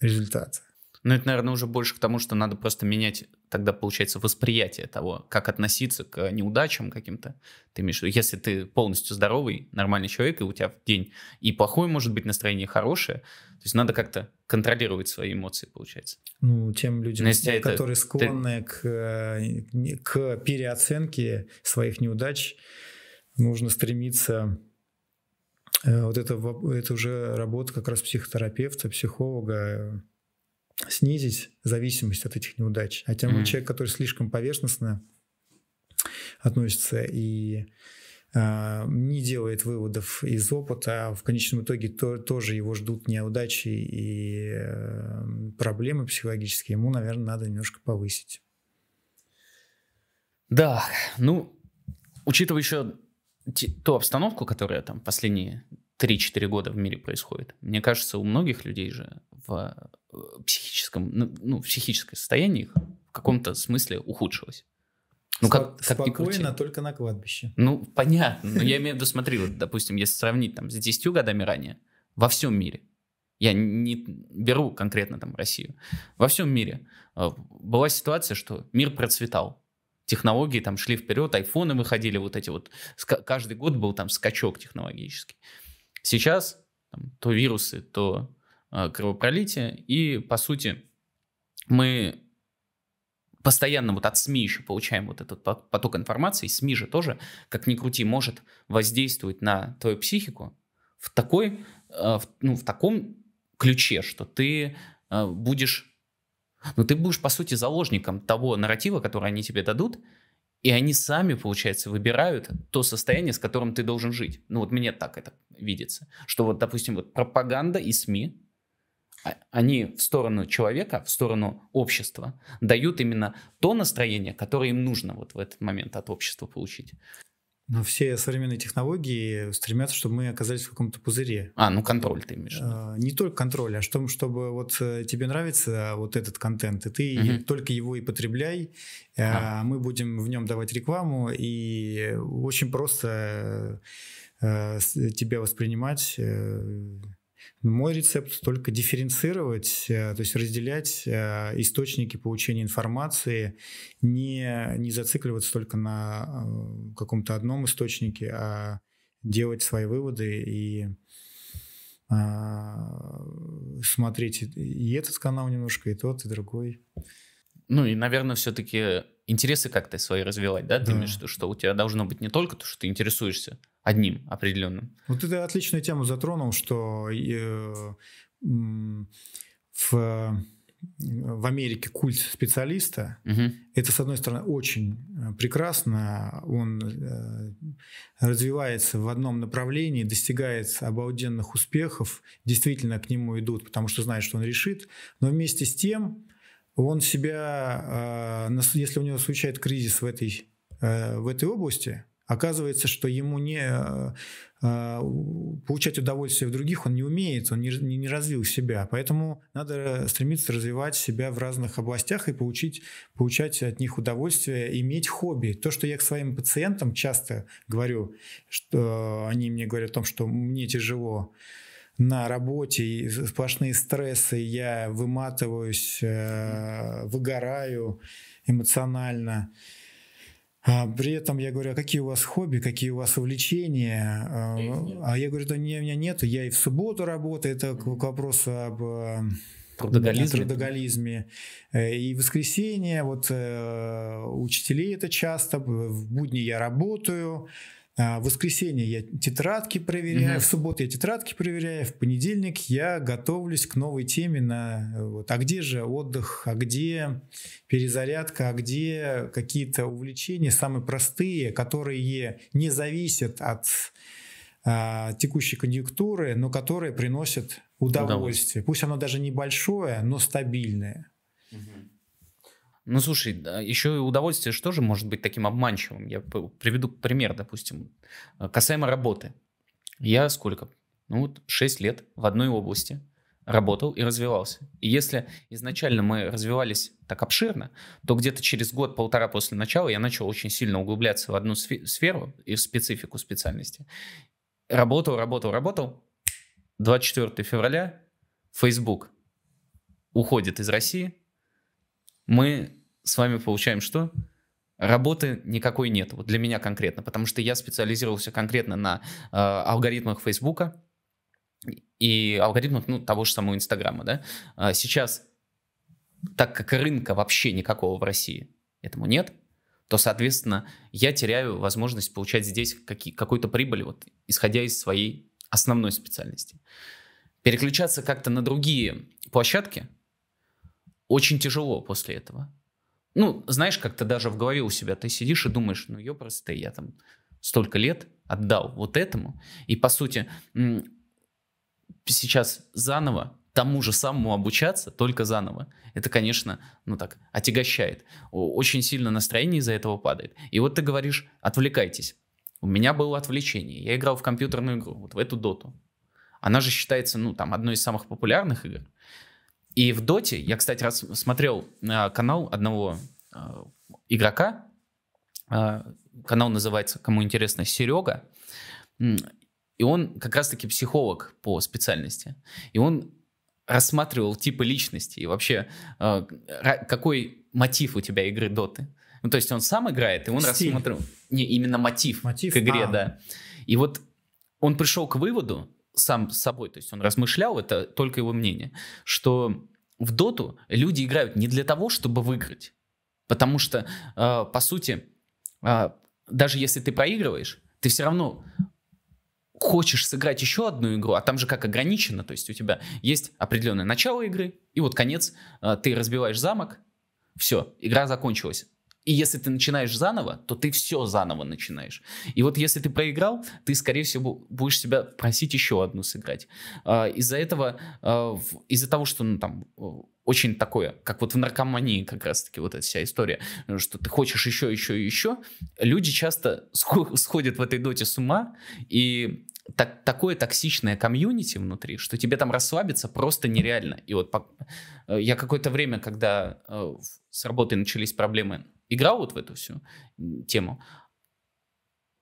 результата. Ну, это, наверное, уже больше к тому, что надо просто менять тогда, получается, восприятие того, как относиться к неудачам каким-то. Ты имеешь если ты полностью здоровый, нормальный человек, и у тебя день и плохое может быть настроение, хорошее, то есть надо как-то контролировать свои эмоции, получается. Ну, тем людям, если которые это, склонны к, э, к переоценке своих неудач, нужно стремиться э, вот это, это уже работа как раз психотерапевта, психолога, снизить зависимость от этих неудач. А тем mm-hmm. человек, который слишком поверхностно относится и э, не делает выводов из опыта, а в конечном итоге то, тоже его ждут неудачи и э, проблемы психологические, ему, наверное, надо немножко повысить. Да, ну, учитывая еще ту обстановку, которая там последние 3-4 года в мире происходит. Мне кажется, у многих людей же в э, психическом, ну, ну, в психическое состояние их в каком-то смысле ухудшилось. Ну, как, как Спокойно, только на кладбище. Ну, понятно. Но я имею в виду, смотри, вот, допустим, если сравнить там с 10 годами ранее, во всем мире, я не беру конкретно там Россию, во всем мире э, была ситуация, что мир процветал, технологии там шли вперед, айфоны выходили, вот эти вот, каждый год был там скачок технологический. Сейчас там, то вирусы, то э, кровопролитие, и, по сути, мы постоянно вот от СМИ еще получаем вот этот поток информации, СМИ же тоже, как ни крути, может воздействовать на твою психику в такой, э, в, ну, в таком ключе, что ты э, будешь, ну, ты будешь, по сути, заложником того нарратива, который они тебе дадут, и они сами, получается, выбирают то состояние, с которым ты должен жить. Ну вот мне так это видится. Что вот, допустим, вот пропаганда и СМИ, а, они в сторону человека, в сторону общества дают именно то настроение, которое им нужно вот в этот момент от общества получить. Но все современные технологии стремятся, чтобы мы оказались в каком-то пузыре. А, ну контроль ты имеешь. Э, не только контроль, а чтобы, чтобы вот э, тебе нравится э, вот этот контент, и ты угу. только его и потребляй. А, мы будем в нем давать рекламу, и очень просто тебя воспринимать мой рецепт только дифференцировать, э, то есть разделять э, источники получения информации, не, не зацикливаться только на э, каком-то одном источнике, а делать свои выводы и а, смотреть и этот канал немножко, и тот, и другой. Ну и, наверное, все-таки интересы как-то свои развивать, да? Ты да. имеешь что, что у тебя должно быть не только то, что ты интересуешься одним определенным. Вот ты отличную тему затронул, что э, в, в Америке культ специалиста. Угу. Это, с одной стороны, очень э, прекрасно. Он э, развивается в одном направлении, достигает обалденных успехов. Действительно, к нему идут, потому что знают, что он решит. Но вместе с тем он себя, а, если у него случается кризис в этой, э, в этой области, оказывается, что ему не э, а, получать удовольствие в других он не умеет, он не, не развил себя. Поэтому надо стремиться развивать себя в разных областях и получить, получать от них удовольствие, иметь хобби. То, что я к своим пациентам часто говорю, что э, они мне говорят о том, что мне тяжело на работе сплошные стрессы, я выматываюсь, э, выгораю эмоционально. А при этом я говорю, а какие у вас хобби, какие у вас увлечения? А, а я говорю, да не, у меня нету, я и в субботу работаю, это к вопросу об э, трудоголизме. трудоголизме. Э, и в воскресенье, вот учителей это часто, в будни я работаю, а, в воскресенье я тетрадки проверяю, угу. в субботу я тетрадки проверяю, в понедельник я готовлюсь к новой теме на вот, а где же отдых, а где перезарядка, а где какие-то увлечения самые простые, которые не зависят от а, текущей конъюнктуры, но которые приносят удовольствие. удовольствие. Пусть оно даже небольшое, но стабильное. Ну, слушай, еще удовольствие что же может быть таким обманчивым? Я приведу пример, допустим, э, касаемо работы. Я сколько? Ну, вот 6 лет в одной области работал и развивался. И если изначально мы развивались так обширно, то где-то через год-полтора после начала я начал очень сильно углубляться в одну сферу и в специфику специальности. Работал, работал, работал. 24 февраля Facebook уходит из России – мы с вами получаем что? Работы никакой нет, вот для меня конкретно, потому что я специализировался конкретно на э, алгоритмах Фейсбука и алгоритмах ну, того же самого Инстаграма. Да? А сейчас, так как рынка вообще никакого в России этому нет, то, соответственно, я теряю возможность получать здесь какие, какую-то прибыль, вот, исходя из своей основной специальности. Переключаться как-то на другие площадки очень тяжело после этого. Ну, знаешь, как-то даже в голове у себя ты сидишь и думаешь, ну, ёпрст ты, я там столько лет отдал вот этому. И, по сути, сейчас заново тому же самому обучаться, только заново. Это, конечно, ну так, отягощает. Очень сильно настроение из-за этого падает. И вот ты говоришь, отвлекайтесь. У меня было отвлечение. Я играл в компьютерную игру, вот в эту доту. Она же считается, ну, там, одной из самых популярных игр. И в доте, я, кстати, раз смотрел э, канал одного э, игрока, э, канал называется, кому интересно, Серега, и он как раз-таки психолог по специальности. И он рассматривал типы личности и вообще э, какой мотив у тебя игры доты. Ну, то есть он сам играет, и он Стиль. рассматривал... Не, именно мотив, мотив к игре, а. да. И вот он пришел к выводу, сам с собой, то есть он размышлял, это только его мнение, что в доту люди играют не для того, чтобы выиграть, потому что, э, по сути, э, даже если ты проигрываешь, ты все равно хочешь сыграть еще одну игру, а там же как ограничено, то есть у тебя есть определенное начало игры, и вот конец, э, ты разбиваешь замок, все, игра закончилась. И если ты начинаешь заново, то ты все заново начинаешь. И вот если ты проиграл, ты, скорее всего, будешь себя просить еще одну сыграть. А, из-за этого, а, из-за того, что ну, там очень такое, как вот в наркомании как раз-таки вот эта вся история, что ты хочешь еще, еще, еще, люди часто сходят в этой доте с ума, и так, такое токсичное комьюнити внутри, что тебе там расслабиться просто нереально. И вот э, я какое-то время, когда э, с работы начались проблемы играл вот в эту всю тему.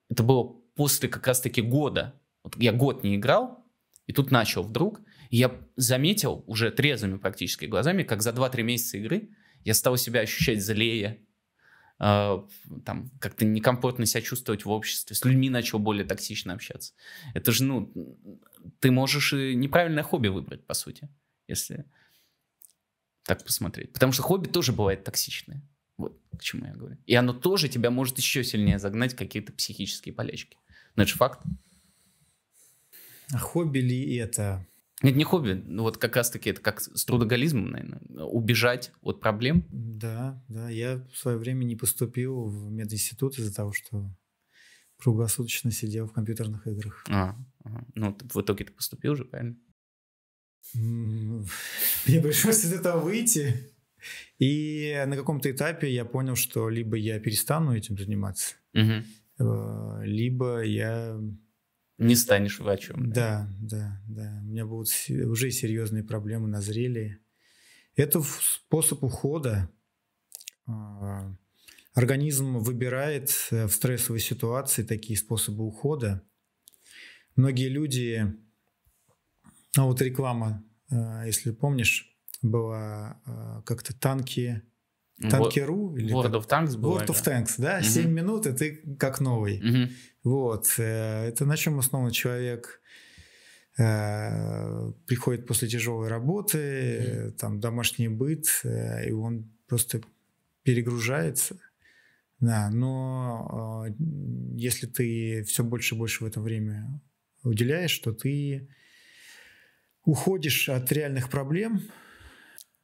Это было после как раз-таки года. Вот я год не играл, и тут начал вдруг. И я заметил уже трезвыми практически глазами, как за 2-3 месяца игры я стал себя ощущать злее, а, там, как-то некомфортно себя чувствовать в обществе, с людьми начал более токсично общаться. Это же, ну, ты можешь и неправильное хобби выбрать, по сути, если так посмотреть. Потому что хобби тоже бывает токсичное. Вот к чему я говорю. И оно тоже тебя может еще сильнее загнать какие-то психические болячки. Но это же факт. А хобби ли это? Нет, не хобби, ну вот как раз-таки это как с трудоголизмом, наверное, убежать от проблем. Да, да, я в свое время не поступил в мединститут из-за того, что круглосуточно сидел в компьютерных играх. А, ага. ну в итоге ты поступил уже, правильно? [LAUGHS] Мне пришлось из этого выйти. И на каком-то этапе я понял, что либо я перестану этим заниматься, угу. либо я... Не станешь в врачом. Да, да, да. У меня будут уже серьезные проблемы назрели. Это способ ухода. А, организм выбирает э, в стрессовой ситуации такие способы ухода. Многие люди... А вот реклама, а, если помнишь, была а, как-то танки Танкеру или World of Tanks было. World of Tanks, да, угу. 7 минут, и ты как новый. Угу. Вот. Э, это на чем основан человек э, приходит после тяжелой работы, угу. там домашний быт, э, и он просто перегружается. Да, но если ты все больше и больше в это время уделяешь, то ты уходишь от реальных проблем,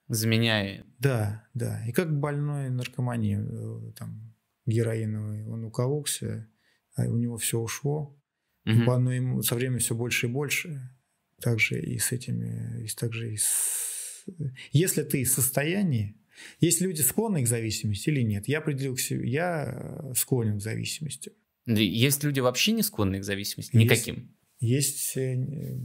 заменяя. Да, да. И как больной наркомании, э, там, героиновый, он уколокся а у него все ушло, угу. но ему со временем все больше и больше. Также и с этими, и также и с... Если ты в состоянии, есть люди склонны к зависимости или нет? Я определил к себе, я склонен к зависимости. Есть люди вообще не склонны к зависимости? Никаким? Есть, есть э,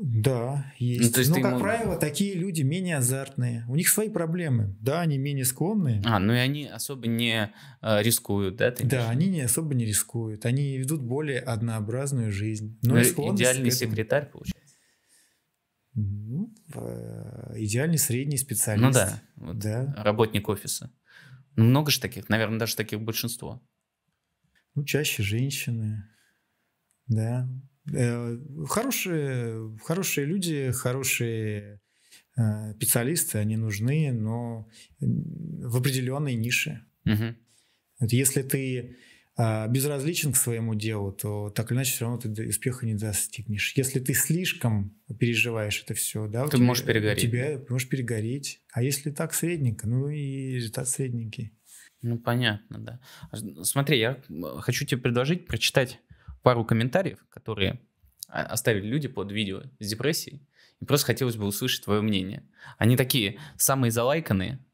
да, есть. Ну, то есть Но, как можешь... правило, такие люди менее азартные. У них свои проблемы. Да, они менее склонны. А, ну и они особо не э, рискуют, да? Ты да, они не особо не рискуют. Они ведут более однообразную жизнь. Но ну, идеальный секретарь, получается. Ну, э, идеальный средний ну специалист. Ну да, вот да. Работник офиса. Ну, много же таких, наверное, даже таких большинство. Ну, чаще женщины. Да, Э, хорошие, хорошие люди, хорошие э, специалисты, они нужны, но в определенной нише. Угу. Если ты а, безразличен к своему делу, то так или иначе все равно ты успеха не достигнешь. Если ты слишком переживаешь это все, да, ты тебя, можешь перегореть. Тебя можешь перегореть. А если так средненько, ну и результат средненький. Ну понятно, да. Смотри, я хочу тебе предложить прочитать пару комментариев, которые оставили люди под видео с депрессией. И просто хотелось бы услышать твое мнение. Они такие самые залайканные.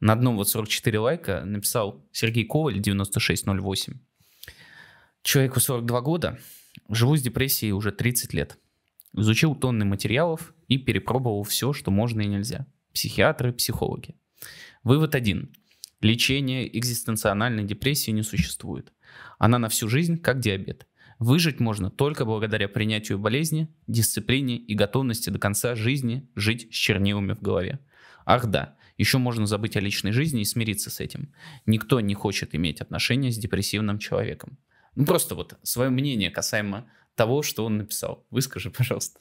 На одном вот 44 лайка написал Сергей Коваль, 9608. Человеку 42 года, живу с депрессией уже 30 лет. Изучил тонны материалов и перепробовал все, что можно и нельзя. Психиатры, психологи. Вывод один. лечение экзистенциональной депрессии не существует. Она на всю жизнь как диабет. Выжить можно только благодаря принятию болезни, дисциплине и готовности до конца жизни жить с чернилами в голове. Ах да, еще можно забыть о личной жизни и смириться с этим. Никто не хочет иметь отношения с депрессивным человеком. Ну просто вот свое мнение касаемо того, что он написал. Выскажи, пожалуйста.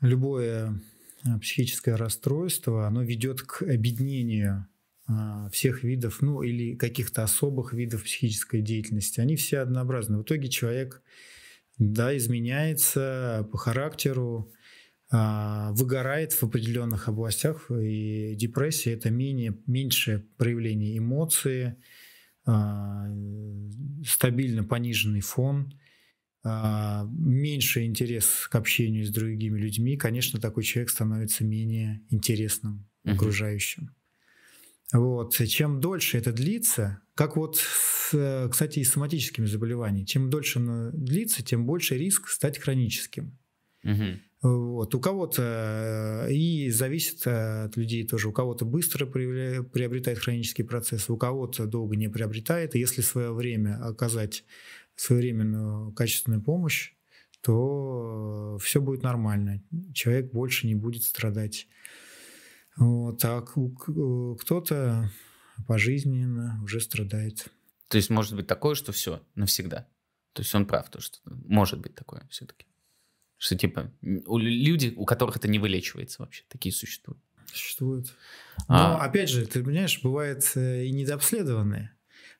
Любое э, психическое расстройство, оно ведет к объединению а, всех видов, ну или каких-то особых видов психической деятельности. Они все однообразны. В итоге человек, да, изменяется по характеру, а, выгорает в определенных областях, и депрессия это менее, меньшее проявление эмоции, а, стабильно пониженный фон, меньше интерес к общению с другими людьми, конечно, такой человек становится менее интересным окружающим. Вот. чем дольше это длится, как вот, с, э, кстати, и с соматическими заболеваниями, чем дольше оно длится, тем больше риск стать хроническим. Угу. Вот. У кого-то э, и зависит э, от людей тоже. У кого-то быстро приобретает хронический процесс, у кого-то долго не приобретает. И если в свое время оказать своевременную качественную помощь, то все будет нормально. Человек больше не будет страдать. Вот, а кто-то пожизненно уже страдает. То есть может быть такое, что все навсегда. То есть он прав, то что может быть такое все-таки. Что типа у люди, у которых это не вылечивается вообще, такие существуют. Существуют. А... Но опять же, ты понимаешь, бывает э, и недообследованные.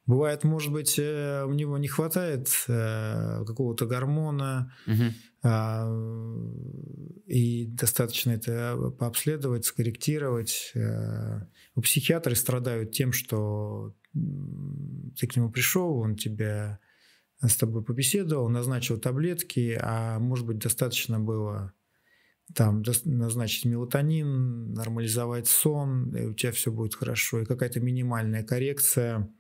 Бывает, может быть, э, у него не хватает э, какого-то гормона, а, и достаточно это э, пообследовать, скорректировать. У психиатры страдают тем, что ты к нему пришел, он тебя с тобой побеседовал, назначил таблетки, а может быть, достаточно было там назначить мелатонин, нормализовать сон, и у тебя все будет хорошо, и какая-то минимальная коррекция –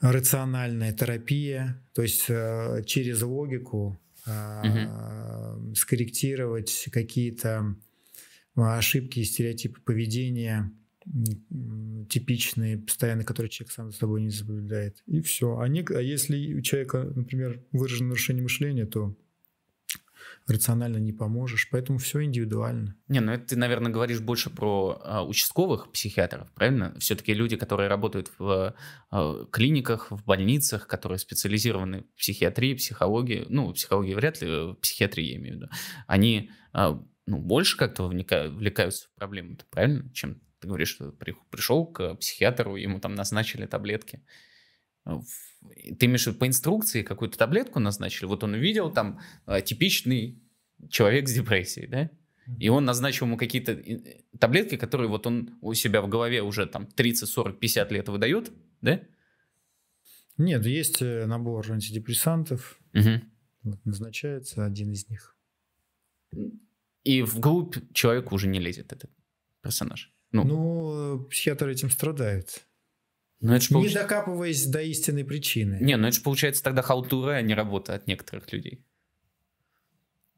рациональная терапия, то есть э, через логику угу. скорректировать какие-то э, ошибки и стереотипы поведения типичные, постоянно, которые человек сам за собой не соблюдает. И все. А, не, а если у человека, например, выражено нарушение мышления, то рационально не поможешь. Поэтому все индивидуально. Не, ну это ты, наверное, говоришь больше про а, участковых психиатров, правильно? Все-таки люди, которые работают в а, клиниках, в больницах, которые специализированы в психиатрии, психологии, ну, психологии вряд ли, в психиатрии я имею в виду, они а, ну, больше как-то вовлекаются в проблему, правильно? Чем ты говоришь, что пришел к психиатру, ему там назначили таблетки. Э, ты имеешь по инструкции какую-то таблетку назначили, вот он увидел там э, типичный человек с депрессией, да? И он назначил ему какие-то таблетки, которые вот он у себя в голове уже там 30, 40, 50 лет выдает, да? Нет, есть э, набор антидепрессантов, угу. вот, назначается один из них. И вглубь человека уже не лезет этот персонаж. Ну, ну психиатры этим страдают. Но это получ... Не докапываясь до истинной причины. Не, ну это же получается тогда халтура, а не работа от некоторых людей.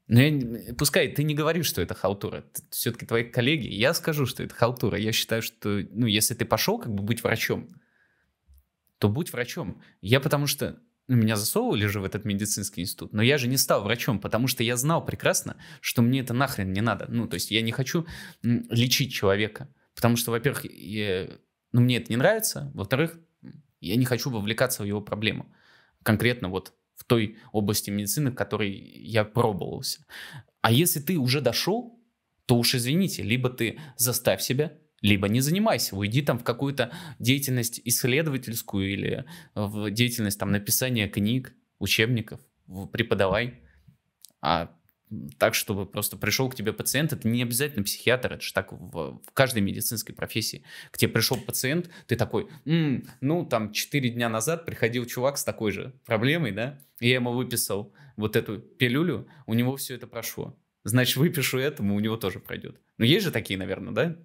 Но я, пускай ты не говоришь, что это халтура, все-таки твои коллеги. Я скажу, что это халтура. Я считаю, что, ну, если ты пошел как бы быть врачом, то будь врачом. Я потому что, ну, меня засовывали же в этот медицинский институт, но я же не стал врачом, потому что я знал прекрасно, что мне это нахрен не надо. Ну, то есть я не хочу лечить человека, потому что, во-первых, я но ну, мне это не нравится. Во-вторых, я не хочу вовлекаться в его проблему. Конкретно вот в той области медицины, в которой я пробовался. А если ты уже дошел, то уж извините, либо ты заставь себя, либо не занимайся, уйди там в какую-то деятельность исследовательскую или в деятельность там написания книг, учебников, преподавай. А так, чтобы просто пришел к тебе пациент, это не обязательно психиатр, это же так в, в каждой медицинской профессии. К тебе пришел пациент, ты такой, М, ну, там, 4 дня назад приходил чувак с такой же проблемой, да, и я ему выписал вот эту пилюлю, у него все это прошло. Значит, выпишу этому, у него тоже пройдет. Ну, есть же такие, наверное, да,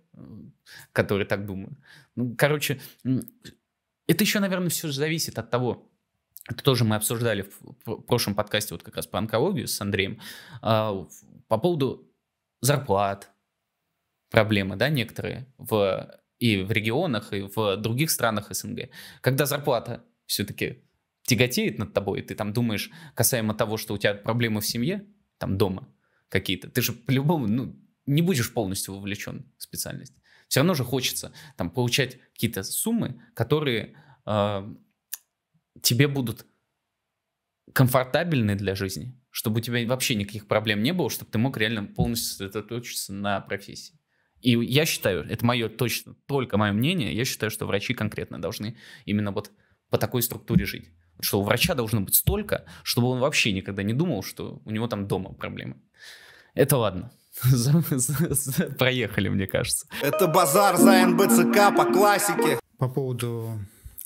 которые так думают. Ну, короче, это еще, наверное, все же зависит от того, это тоже мы обсуждали в прошлом подкасте вот как раз по онкологии с Андреем, а, по поводу зарплат, проблемы, да, некоторые в, и в регионах, и в других странах СНГ. Когда зарплата все-таки тяготеет над тобой, и ты там думаешь касаемо того, что у тебя проблемы в семье, там дома какие-то, ты же по-любому, ну, не будешь полностью вовлечен в специальность. Все равно же хочется там получать какие-то суммы, которые а, тебе будут комфортабельны для жизни, чтобы у тебя вообще никаких проблем не было, чтобы ты мог реально полностью сосредоточиться на профессии. И я считаю, это мое точно, только мое мнение, я считаю, что врачи конкретно должны именно вот по такой структуре жить. Что у врача должно быть столько, чтобы он вообще никогда не думал, что у него там дома проблемы. Это ладно. [LAUGHS] Проехали, мне кажется. Это базар за НБЦК по классике. По поводу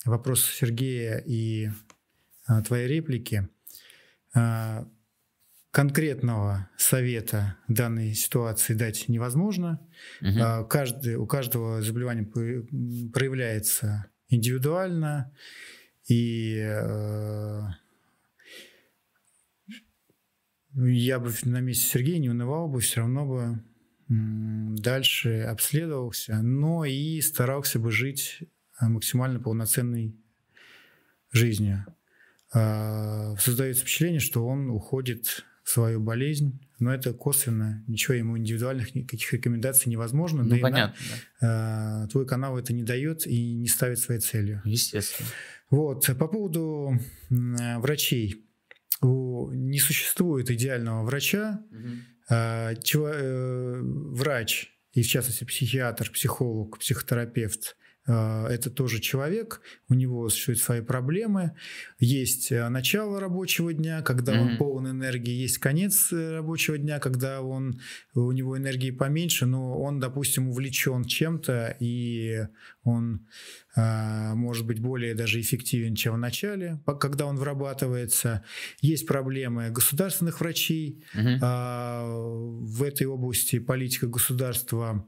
вопрос Сергея и а, твоей реплики, а, конкретного совета данной ситуации дать невозможно. Угу. каждый, у каждого заболевания проявляется индивидуально. И э, я бы на месте Сергея не унывал бы, все равно бы дальше обследовался, но и старался бы жить Э, максимально полноценной жизнью. Э, создается впечатление, что он уходит в свою болезнь, но это косвенно, ничего ему индивидуальных никаких рекомендаций невозможно. Ну, да понятно. И на, да. Э, твой канал это не дает и не ставит своей целью. Естественно. Вот. По поводу врачей. Не существует идеального врача. Угу. Врач, и в частности психиатр, психолог, психотерапевт, а, это тоже человек, у него существуют свои проблемы. Есть э, начало рабочего дня, когда mm-hmm. он полон энергии, есть конец э, рабочего дня, когда он, у него энергии поменьше, но он, допустим, увлечен чем-то, и он а, может быть более даже эффективен, чем в начале, когда он вырабатывается. Есть проблемы государственных врачей. Mm-hmm. В этой области политика государства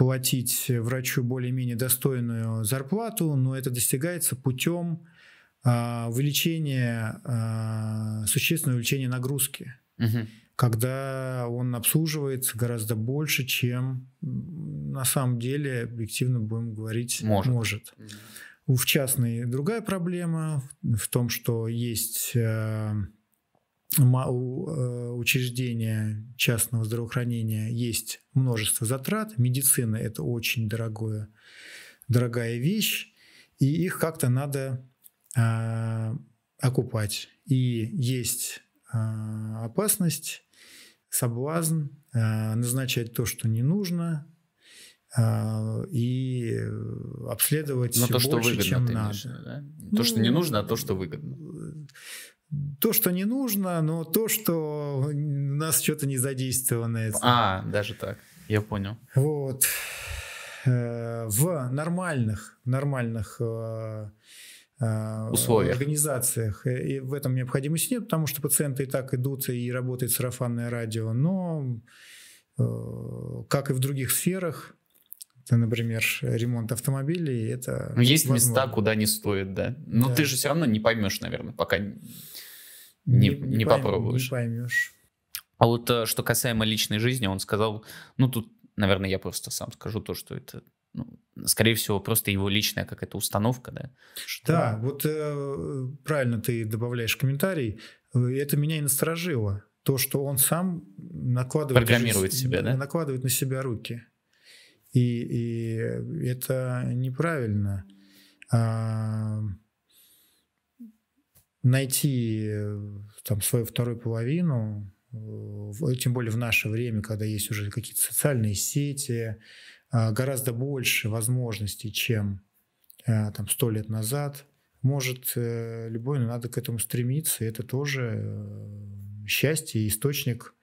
платить врачу более-менее достойную зарплату, но это достигается путем а, увеличения, а, существенного увеличения нагрузки, угу. когда он обслуживается гораздо больше, чем на самом деле, объективно будем говорить, может. может. В частной другая проблема в том, что есть а, у э, учреждения частного здравоохранения есть множество затрат. Медицина – это очень дорогое, дорогая вещь, и их как-то надо э, окупать. И есть э, опасность, соблазн э, назначать то, что не нужно, э, и обследовать Но больше, то, что выгодно, чем надо. Да? То, ну, что не нужно, а то, э, что выгодно то, что не нужно, но то, что у нас что-то не задействовано. А, даже так. Я понял. Вот. Э, в нормальных, нормальных э, э, условиях. организациях. И в этом необходимости нет, потому что пациенты и так идут, и работает сарафанное радио. Но, как и в других сферах, например, ремонт автомобилей, это... есть возможно. места, куда не стоит, да. Но да. ты же все равно не поймешь, наверное, пока не, не, не попробуешь. Не поймешь. А вот э, что касаемо личной жизни, он сказал, ну тут, наверное, я просто сам скажу то, что это, ну, скорее всего, просто его личная какая-то установка, да? Что... Да, вот э, правильно ты добавляешь комментарий. Э, это меня и насторожило. То, что он сам накладывает... Программирует жизнь, себя, да? Накладывает на себя руки. И, и это неправильно. А, найти э, там свою вторую половину, э, тем более в наше время, когда есть уже какие-то социальные сети, э, гораздо больше возможностей, чем там сто лет назад, может любой, но ну, надо к этому стремиться, и это тоже счастье, источник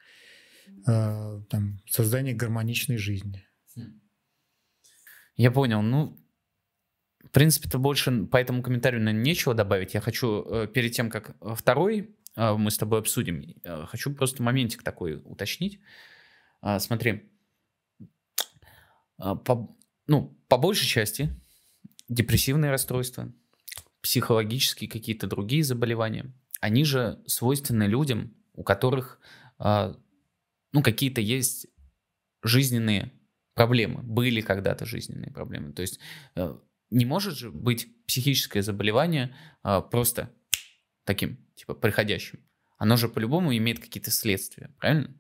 там, создания гармоничной жизни. Хм. Я понял. Ну, в принципе-то больше по этому комментарию наверное, нечего добавить. Я хочу э, перед тем, как э, второй э, мы с тобой обсудим, хочу просто моментик такой уточнить. А, смотри, а, по, ну, по большей части депрессивные расстройства, психологические какие-то другие заболевания, они же свойственны людям, у которых а, ну, какие-то есть жизненные проблемы, были когда-то жизненные проблемы. То есть не может же быть психическое заболевание а, просто таким, типа, приходящим. Оно же по-любому имеет какие-то следствия, правильно?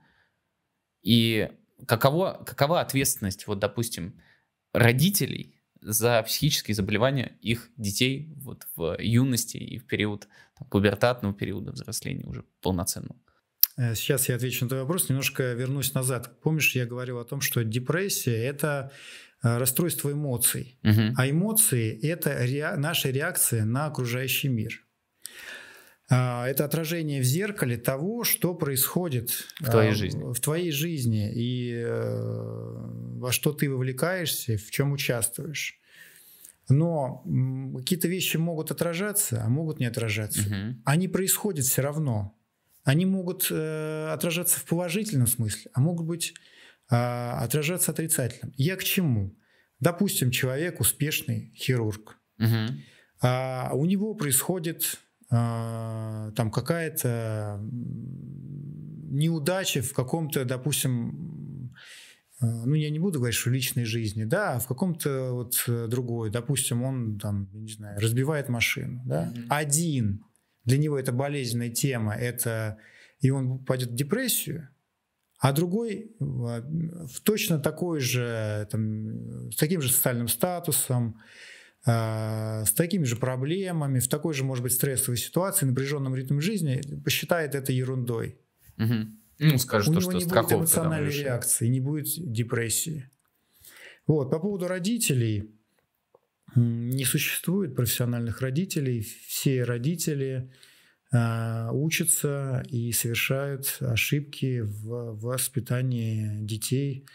И каково, какова ответственность, вот, допустим, родителей за психические заболевания их детей вот в юности и в период там, пубертатного периода взросления уже полноценного? Э, сейчас я отвечу на твой вопрос, немножко вернусь назад. Помнишь, я говорил о том, что депрессия – это Э, расстройство эмоций. Угу. А эмоции – это ре... наша реакция на окружающий мир. А, это отражение в зеркале того, что происходит в твоей а, жизни, в твоей жизни и э, во что ты вовлекаешься, в чем участвуешь. Но какие-то вещи могут отражаться, а могут не отражаться. Угу. Они происходят все равно. Они могут э, отражаться в положительном смысле, а могут быть а, отражаться отрицательно. Я к чему? Допустим, человек успешный хирург. Угу. А у него происходит а, там какая-то неудача в каком-то, допустим, а, ну, я не буду говорить, что личной жизни, да, а в каком-то вот э, другой, допустим, он там, не знаю, разбивает машину, да, mm один, для него это болезненная тема, это, и он попадет в депрессию, а другой а, в точно такой же, там, с таким же социальным статусом, а, с такими же проблемами, в такой же, может быть, стрессовой ситуации, напряженном ритме жизни, посчитает это ерундой. Угу. Ну, скажет, У то, него что не будет эмоциональной реакции, не будет депрессии. Вот. По поводу родителей. Не существует профессиональных родителей. Все родители а, учатся и совершают ошибки в воспитании детей,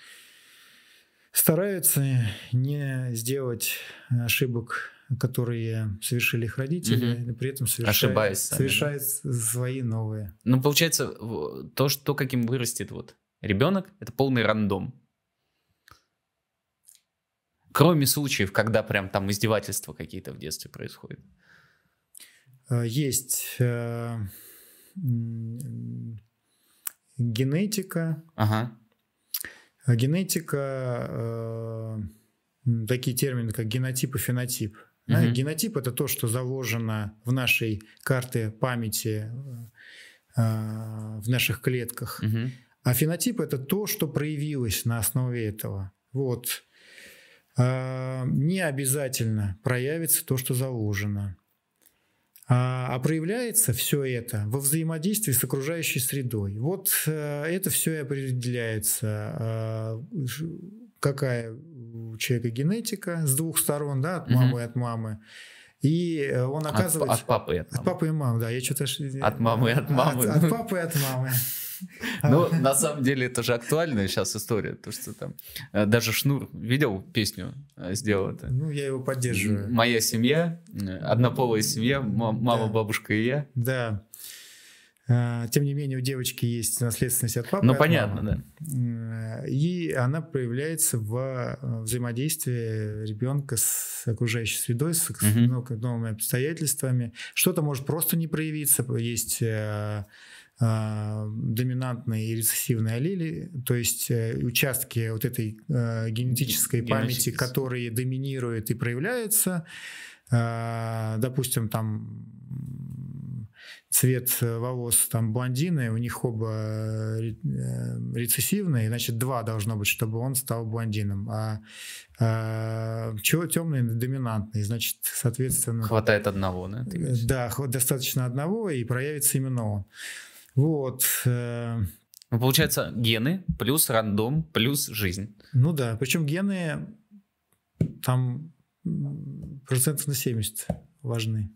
стараются не сделать ошибок, которые совершили их родители, угу. но при этом совершают, совершают да? свои новые. Ну, получается, то, что каким вырастет вот ребенок, это полный рандом. Кроме случаев, когда прям там издевательства какие-то в детстве происходят. Э, есть э, генетика. Ага. Э, генетика, э, такие термины, как генотип и фенотип. Угу. Да? Генотип это то, что заложено в нашей карте памяти, э, в наших клетках. Угу. А фенотип это то, что проявилось на основе этого. Вот. Э, не обязательно проявится то, что заложено. А, а проявляется все это во взаимодействии с окружающей средой. Вот э, это все и определяется. Э, какая у человека генетика с двух сторон, да, от мамы и от мамы. И э, он оказывается... От, от папы и от мамы. От папы и мамы, да. Я что-то... От мамы и от мамы. От, от папы и от мамы. А. Ну, на самом деле, это же актуальная сейчас история, то что там э, даже Шнур видел песню э, сделал это. Ну, я его поддерживаю. Моя семья, э, однополая семья, мама, бабушка и я. Да. А, тем не менее, у девочки есть наследственность от папы. Ну, от понятно, мамы. да. И она проявляется в взаимодействии ребенка с окружающей средой, с угу. новыми обстоятельствами. Что-то может просто не проявиться. Есть а, доминантные и рецессивные аллели, то есть э, участки вот этой э, генетической памяти, которые доминируют и проявляются, а, допустим, там цвет волос там блондины, у них оба э, рецессивные, значит, два должно быть, чтобы он стал блондином, а, а чего темный доминантный, значит, соответственно... Хватает одного, да? Да, достаточно одного, и проявится именно он. Вот. Э, ну, получается, гены плюс рандом плюс жизнь. Ну да, причем гены там процентов на 70 важны.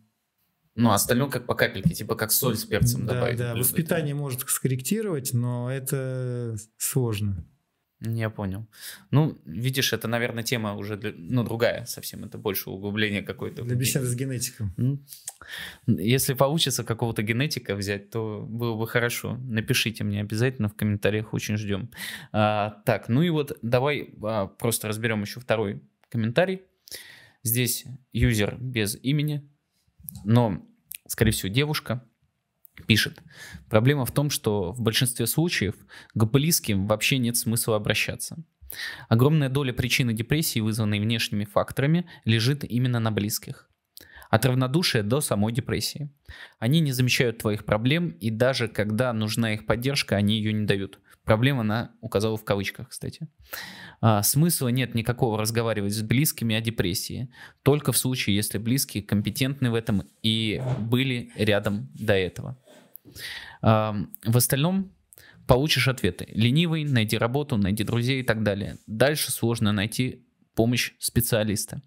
Ну, а остальное как по капельке, типа как соль с перцем да, добавить. Да, воспитание это. может скорректировать, но это сложно. Я понял. Ну, видишь, это, наверное, тема уже, для, ну, другая совсем, это больше углубление какое-то. Для беседы с генетиком. Если получится какого-то генетика взять, то было бы хорошо. Напишите мне обязательно в комментариях, очень ждем. А, так, ну и вот давай а, просто разберем еще второй комментарий. Здесь юзер без имени, но, скорее всего, девушка – пишет. Проблема в том, что в большинстве случаев к близким вообще нет смысла обращаться. Огромная доля причины депрессии, вызванной внешними факторами, лежит именно на близких. От равнодушия до самой депрессии. Они не замечают твоих проблем, и даже когда нужна их поддержка, они ее не дают. Проблема она указала в кавычках, кстати. А, смысла нет никакого разговаривать с близкими о депрессии, только в случае, если близкие компетентны в этом и были рядом до этого. В остальном получишь ответы. Ленивый, найди работу, найди друзей и так далее. Дальше сложно найти помощь специалиста.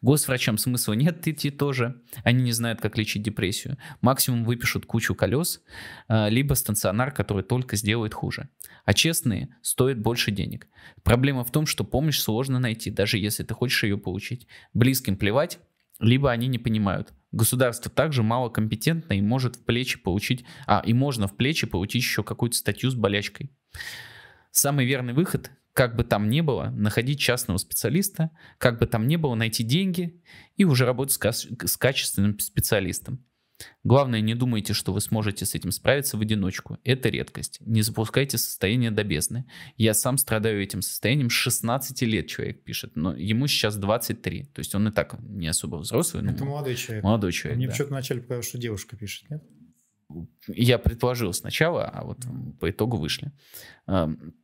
Госврачам смысла нет идти тоже, они не знают, как лечить депрессию. Максимум выпишут кучу колес, а, либо стационар, который только сделает хуже. А честные стоят больше денег. Проблема в том, что помощь сложно найти, даже если ты хочешь ее получить. Близким плевать, либо они не понимают. Государство также малокомпетентно и может в плечи получить, а и можно в плечи получить еще какую-то статью с болячкой. Самый верный выход, как бы там ни было, находить частного специалиста, как бы там ни было, найти деньги и уже работать с, с качественным специалистом. Главное, не думайте, что вы сможете с этим справиться в одиночку. Это редкость. Не запускайте состояние до бездны. Я сам страдаю этим состоянием 16 лет, человек пишет. Но ему сейчас 23. То есть он и так не особо взрослый. Это молодой человек. Молодой человек, Мне да. почему-то вначале показалось, что девушка пишет, нет? Я предположил сначала, а вот по итогу вышли. Эм,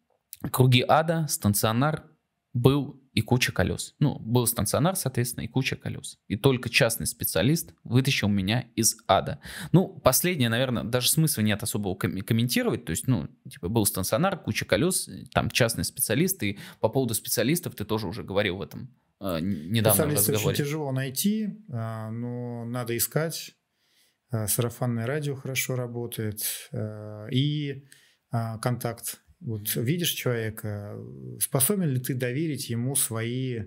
круги ада, станционар был и куча колес. Ну, был стационар, соответственно, и куча колес. И только частный специалист вытащил меня из ада. Ну, последнее, наверное, даже смысла нет особого ком- комментировать. То есть, ну, типа, был стационар, куча колес, там частный специалист. И по поводу специалистов ты тоже уже говорил в этом э, недавно Специалистов очень тяжело найти, э, но надо искать. Э, сарафанное радио хорошо работает. Э, и э, контакт вот видишь человека, э, способен ли ты доверить ему свои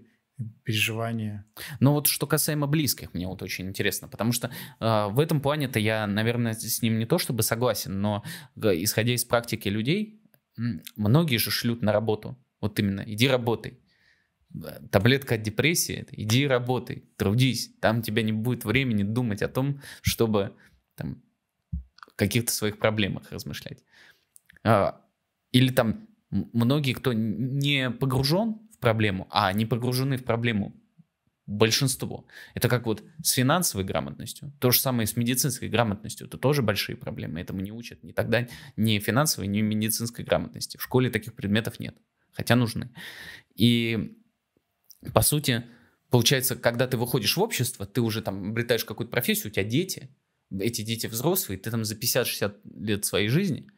переживания. Но ну, вот что касаемо близких, мне вот очень интересно, потому что э, в этом плане-то я, наверное, с ним не то чтобы согласен, но э, исходя из практики людей, многие же шлют на работу, вот именно, иди работай. Э, таблетка от депрессии, иди работай, трудись, там тебя не будет времени думать о том, чтобы там, каких-то своих проблемах размышлять. А, или там многие, кто не погружен в проблему, а не погружены в проблему большинство. Это как вот с финансовой грамотностью. То же самое и с медицинской грамотностью. Это тоже большие проблемы. Этому не учат ни тогда ни финансовой, ни медицинской грамотности. В школе таких предметов нет, хотя нужны. И по сути, получается, когда ты выходишь в общество, ты уже там обретаешь какую-то профессию, у тебя дети, эти дети взрослые, ты там за 50-60 лет своей жизни –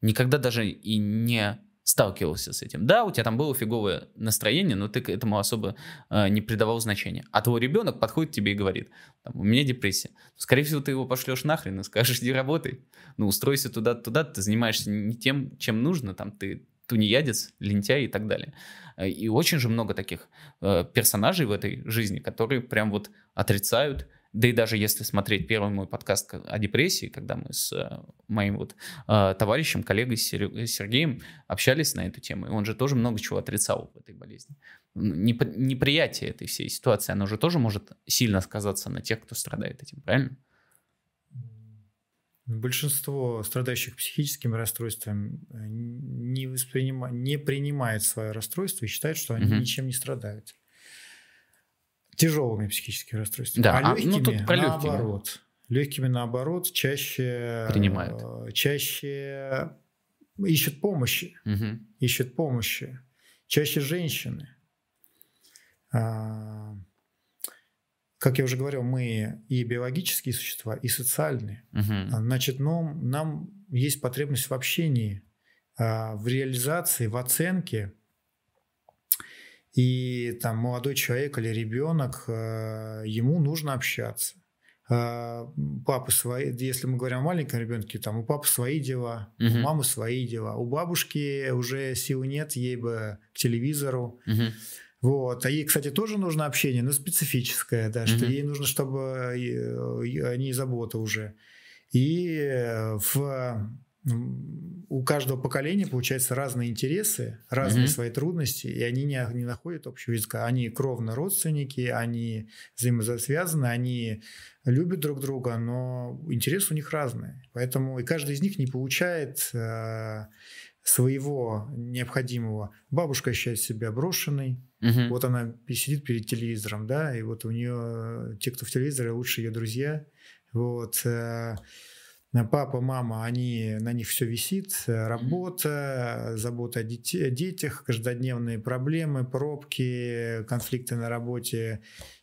никогда даже и не сталкивался с этим. Да, у тебя там было фиговое настроение, но ты к этому особо э, не придавал значения. А твой ребенок подходит к тебе и говорит, там, у меня депрессия. Ну, скорее всего, ты его пошлешь нахрен и скажешь, не работай. Ну, устройся туда-туда, ты занимаешься не тем, чем нужно, там, ты тунеядец, лентяй и так далее. Э, и очень же много таких э, персонажей в этой жизни, которые прям вот отрицают да и даже если смотреть первый мой подкаст о депрессии, когда мы с э, моим вот э, товарищем, коллегой э, Сергеем общались на эту тему, и он же тоже много чего отрицал в этой болезни. Ну, неприятие этой всей ситуации, оно же тоже может сильно сказаться на тех, кто страдает этим, правильно? Большинство страдающих психическими расстройствами не, воспринимает не принимает свое расстройство и считает, что они угу. ничем не страдают тяжелыми психическими расстройствами. Да, а, легкими, а, ну, тут про легкими. наоборот. Легкими, наоборот, чаще... Принимают. Э, чаще ищут помощи. Угу. Ищут помощи. Чаще женщины. А, как я уже говорил, мы и биологические существа, и социальные. Угу. Значит, но нам есть потребность в общении, в реализации, в оценке и там молодой человек или ребенок, э, ему нужно общаться. Э, папы свои, если мы говорим о маленьком ребенке, там у папы свои дела, угу. у мамы свои дела, у бабушки уже сил нет, ей бы к телевизору. Угу. Вот. А ей, кстати, тоже нужно общение, но специфическое, да, mm-hmm. что ей нужно, чтобы э, о ней забота уже. И в у каждого поколения, получается, разные интересы, разные mm-hmm. свои трудности, и они не, не находят общего языка. Они кровно родственники, они взаимосвязаны, они любят друг друга, но интересы у них разные. Поэтому и каждый из них не получает э, своего необходимого. Бабушка ощущает себя брошенной, mm-hmm. вот она сидит перед телевизором, да, и вот у нее те, кто в телевизоре, лучше ее друзья. Вот... Э, Э, папа, мама, они, на них все висит, э, работа, э, забота о, дете, о детях, каждодневные проблемы, пробки, конфликты на работе,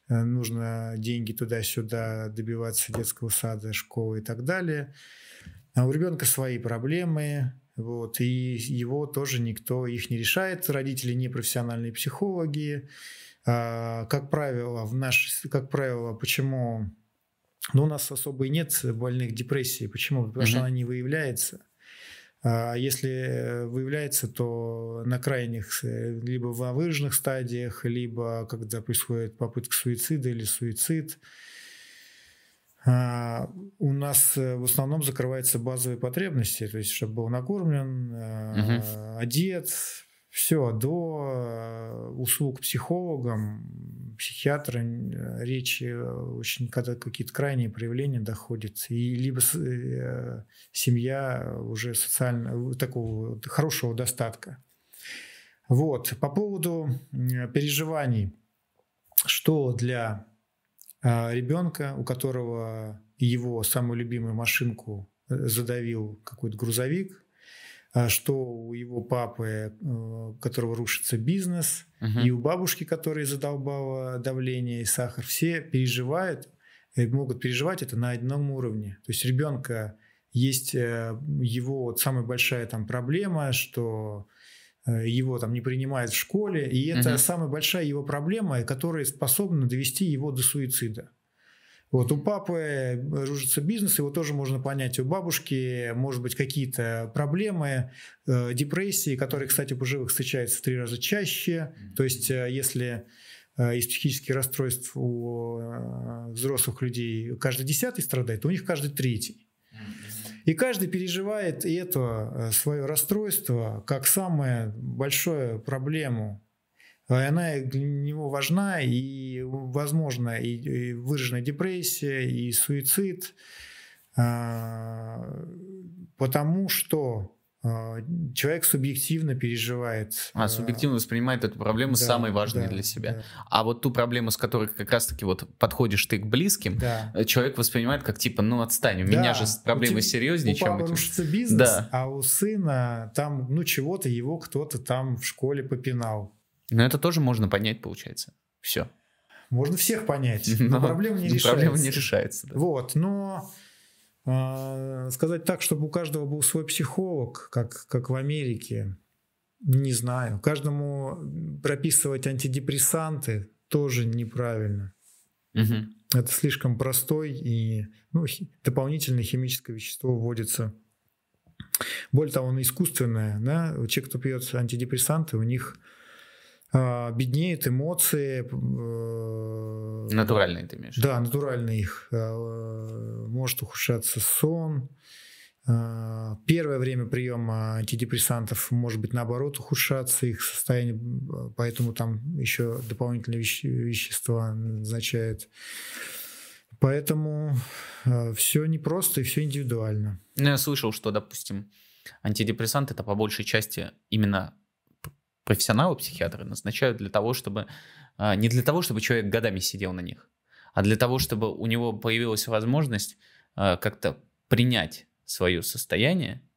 нужно деньги туда-сюда, добиваться детского сада, школы и так далее. А у ребенка свои проблемы, вот, и его тоже никто их не решает, родители не профессиональные психологи, а, как правило, в наш, как правило, почему но у нас особо и нет больных депрессии, Почему? Потому mm что она не выявляется. А если выявляется, то на крайних, э, либо в выраженных стадиях, либо когда происходит попытка суицида или суицид. А, у нас э, в основном закрываются базовые потребности, то есть чтобы был накормлен, mm одет, все, до услуг психологам психиатра э, речь э, очень, когда какие-то крайние проявления доходят, и либо э, семья уже социально такого хорошего достатка. Вот. По поводу переживаний, что для а, ребенка, у которого его самую любимую машинку задавил какой-то грузовик, а что у его папы, э, у которого рушится бизнес, угу. и у бабушки, которая задолбала давление и сахар, все переживают, э, могут переживать это на одном уровне. То есть ребенка есть э, его вот самая большая там проблема, что его там не принимают в школе, и это угу. самая большая его проблема, которая способна довести его до суицида. Вот у папы э, рушится бизнес, его тоже можно понять. У бабушки, может быть, какие-то проблемы, э, депрессии, которые, кстати, у живых встречаются в три раза чаще. То есть, э, если э, из психических расстройств у э, взрослых людей каждый десятый страдает, то у них каждый третий. И каждый переживает это э, свое расстройство как самую большую проблему Э, она для него важна, и возможно и, и выраженная депрессия, и суицид, а, потому что а, человек субъективно переживает. А, а, субъективно воспринимает эту проблему да, самой важной да, для себя. Да. А вот ту проблему, с которой как раз-таки вот подходишь ты к близким, да. Э, человек воспринимает как типа, ну отстань, у да. меня же проблемы у серьезнее, у чем у тебя. бизнес, да. а у сына там, ну чего-то его кто-то там в школе попинал. Но это тоже можно понять, получается. Все. Можно всех понять, [LAUGHS] но, но проблема не но решается. Проблема не решается. Да. Вот, но э, сказать так, чтобы у каждого был свой психолог, как, как в Америке, не знаю. Каждому прописывать антидепрессанты тоже неправильно. Угу. Это слишком простой и ну, дополнительное химическое вещество вводится. Более того, оно искусственное. Да? Те, кто пьет антидепрессанты, у них а, беднеют эмоции. Э, натуральные ты имеешь? Да, натуральные их. Э, может ухудшаться сон. А, первое время приема антидепрессантов может быть наоборот ухудшаться их состояние, э, поэтому там еще дополнительные веще- вещества назначают. Поэтому все непросто и все индивидуально. Ну, я слышал, что, допустим, антидепрессанты это по большей части именно профессионалы-психиатры назначают для того, чтобы а, не для того, чтобы человек годами сидел на них, а для того, чтобы у него появилась возможность а, как-то принять свое состояние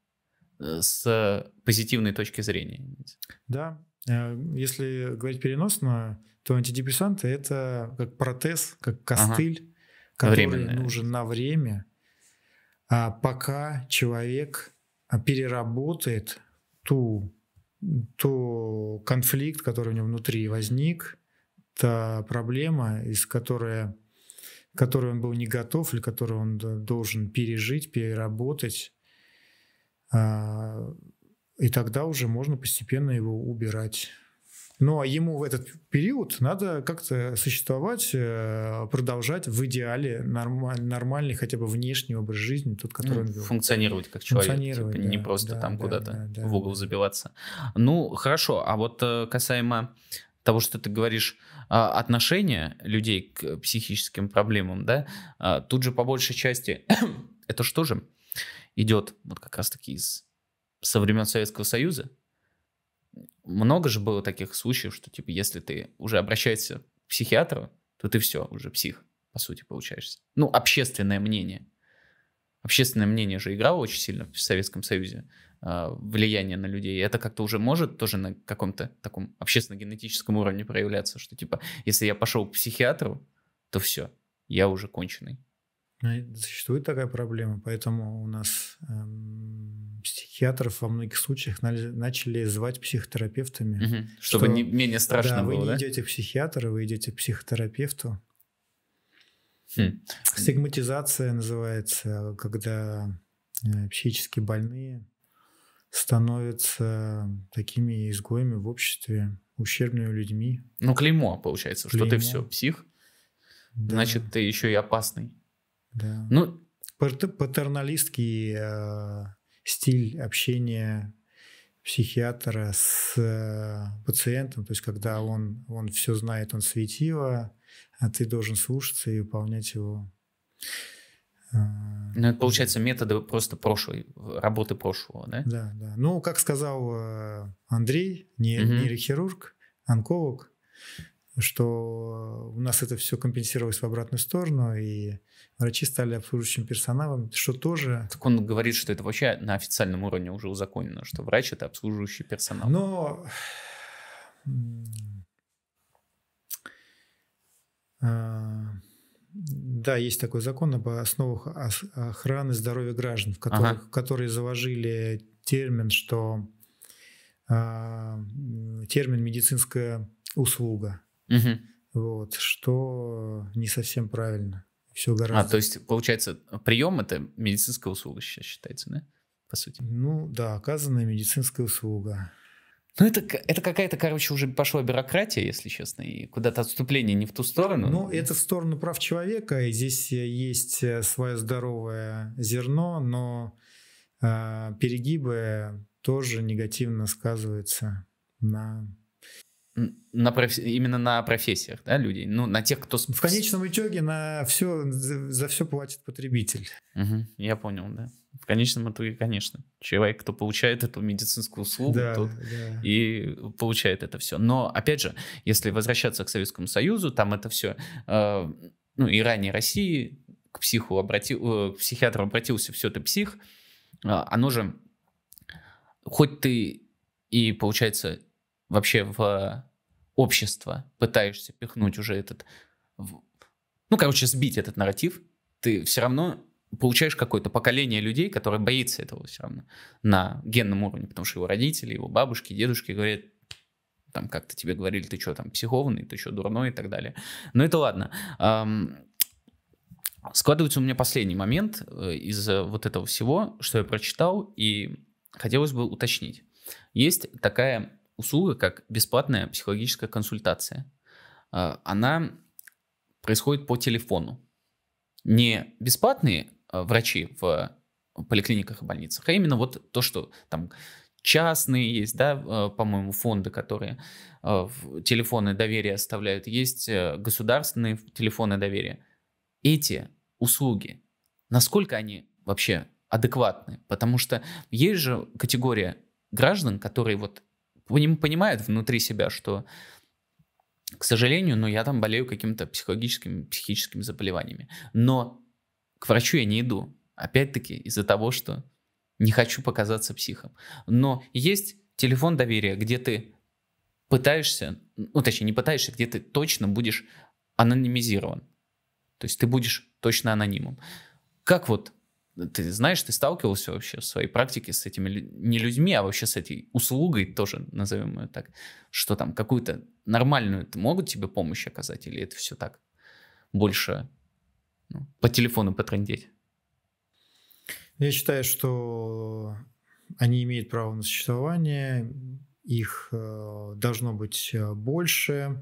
э, с позитивной точки зрения. Да, э, если говорить переносно, то антидепрессанты это как протез, как костыль, ага. который Временное. нужен на время, а пока человек переработает ту то конфликт, который у него внутри возник, та проблема, из которой, которой он был не готов или которую он должен пережить, переработать, а, и тогда уже можно постепенно его убирать. Но ему в этот период надо как-то существовать, э, продолжать в идеале нормаль, нормальный хотя бы внешний образ жизни, тот, который ну, он вел. Функционировать как человек, типа, функционировать, типа, да, не просто да, там да, куда-то да, да, в угол забиваться. Ну, хорошо, а вот э, касаемо того, что ты говоришь, а, отношения людей к психическим проблемам, да, а, тут же по большей части [CLEARS THROAT] это что же идет вот как раз-таки из со времен Советского Союза, много же было таких случаев, что, типа, если ты уже обращаешься к психиатру, то ты все, уже псих, по сути, получаешься. Ну, общественное мнение. Общественное мнение же играло очень сильно в Советском Союзе э, влияние на людей. это как-то уже может тоже на каком-то таком общественно-генетическом уровне проявляться, что типа, если я пошел к психиатру, то все, я уже конченый. Существует такая проблема, поэтому у нас эм, психиатров во многих случаях начали звать психотерапевтами. Угу. Чтобы что, не менее страшно да, было, вы не идете к психиатру, вы идете к психотерапевту. Хм. Стигматизация называется, когда э, психически больные становятся такими изгоями в обществе, ущербными людьми. Ну, клеймо, получается, клеймо. что ты все, псих, да. значит, ты еще и опасный. Да. Ну, патерналистский э, стиль общения психиатра с э, пациентом, то есть когда он, он все знает, он светило, а ты должен слушаться и выполнять его. Э, ну, это, получается, методы просто прошлой, работы прошлого, да? Да, да. Ну, как сказал Андрей, не, угу. нейрохирург, онколог, что у нас это все компенсировалось в обратную сторону, и врачи стали обслуживающим персоналом, что тоже... Так он говорит, что это вообще на официальном уровне уже узаконено, что врач — это обслуживающий персонал. Но... А, да, есть такой закон об основах охраны здоровья граждан, в которых, ага. которые заложили термин, что а, термин медицинская услуга. Угу. Вот, что не совсем правильно. Все а, гораздо. А, то есть, получается, прием это медицинская услуга сейчас считается, да? По сути. Ну да, оказанная медицинская услуга. Ну, это, это какая-то, короче, уже пошла бюрократия, если честно, и куда-то отступление не в ту сторону. Ну, это в сторону прав человека, и здесь э, есть э, свое здоровое зерно, но э, перегибы тоже негативно сказываются на на проф... именно на профессиях, да, людей, ну на тех, кто в конечном итоге на все за все платит потребитель. Угу, я понял, да. В конечном итоге, конечно, человек, кто получает эту медицинскую услугу, да, тот да. и получает это все. Но опять же, если возвращаться к Советскому Союзу, там это все, э, ну и ранее России к психу обратил, э, к психиатру обратился все это псих, э, оно же, хоть ты и получается вообще в Общество пытаешься пихнуть уже этот, ну, короче, сбить этот нарратив, ты все равно получаешь какое-то поколение людей, которое боится этого все равно на генном уровне, потому что его родители, его бабушки, дедушки говорят, там как-то тебе говорили, ты что там психованный, ты что дурной и так далее. Но это ладно. Складывается у меня последний момент э, из вот этого всего, что я прочитал, и хотелось бы уточнить. Есть такая услуга как бесплатная психологическая консультация. А, она происходит по телефону. Не бесплатные а, врачи в поликлиниках и больницах, а именно вот то, что там частные есть, да, а, по-моему, фонды, которые телефоны доверия оставляют, есть э, государственные телефоны доверия. Эти услуги, насколько они вообще адекватны? Потому что есть же категория граждан, которые вот понимает внутри себя, что, к сожалению, ну, я там болею каким то психологическими, психическими заболеваниями. Но к врачу я не иду. Опять-таки из-за того, что не хочу показаться психом. Но есть телефон доверия, где ты пытаешься, ну, точнее, не пытаешься, где ты точно будешь анонимизирован. То есть ты будешь точно анонимом. Как вот ты знаешь, ты сталкивался вообще в своей практике с этими, не людьми, а вообще с этой услугой тоже, назовем ее так, что там какую-то нормальную могут тебе помощь оказать, или это все так больше ну, по телефону потрындеть? Я считаю, что они имеют право на существование, их э, должно быть э, больше.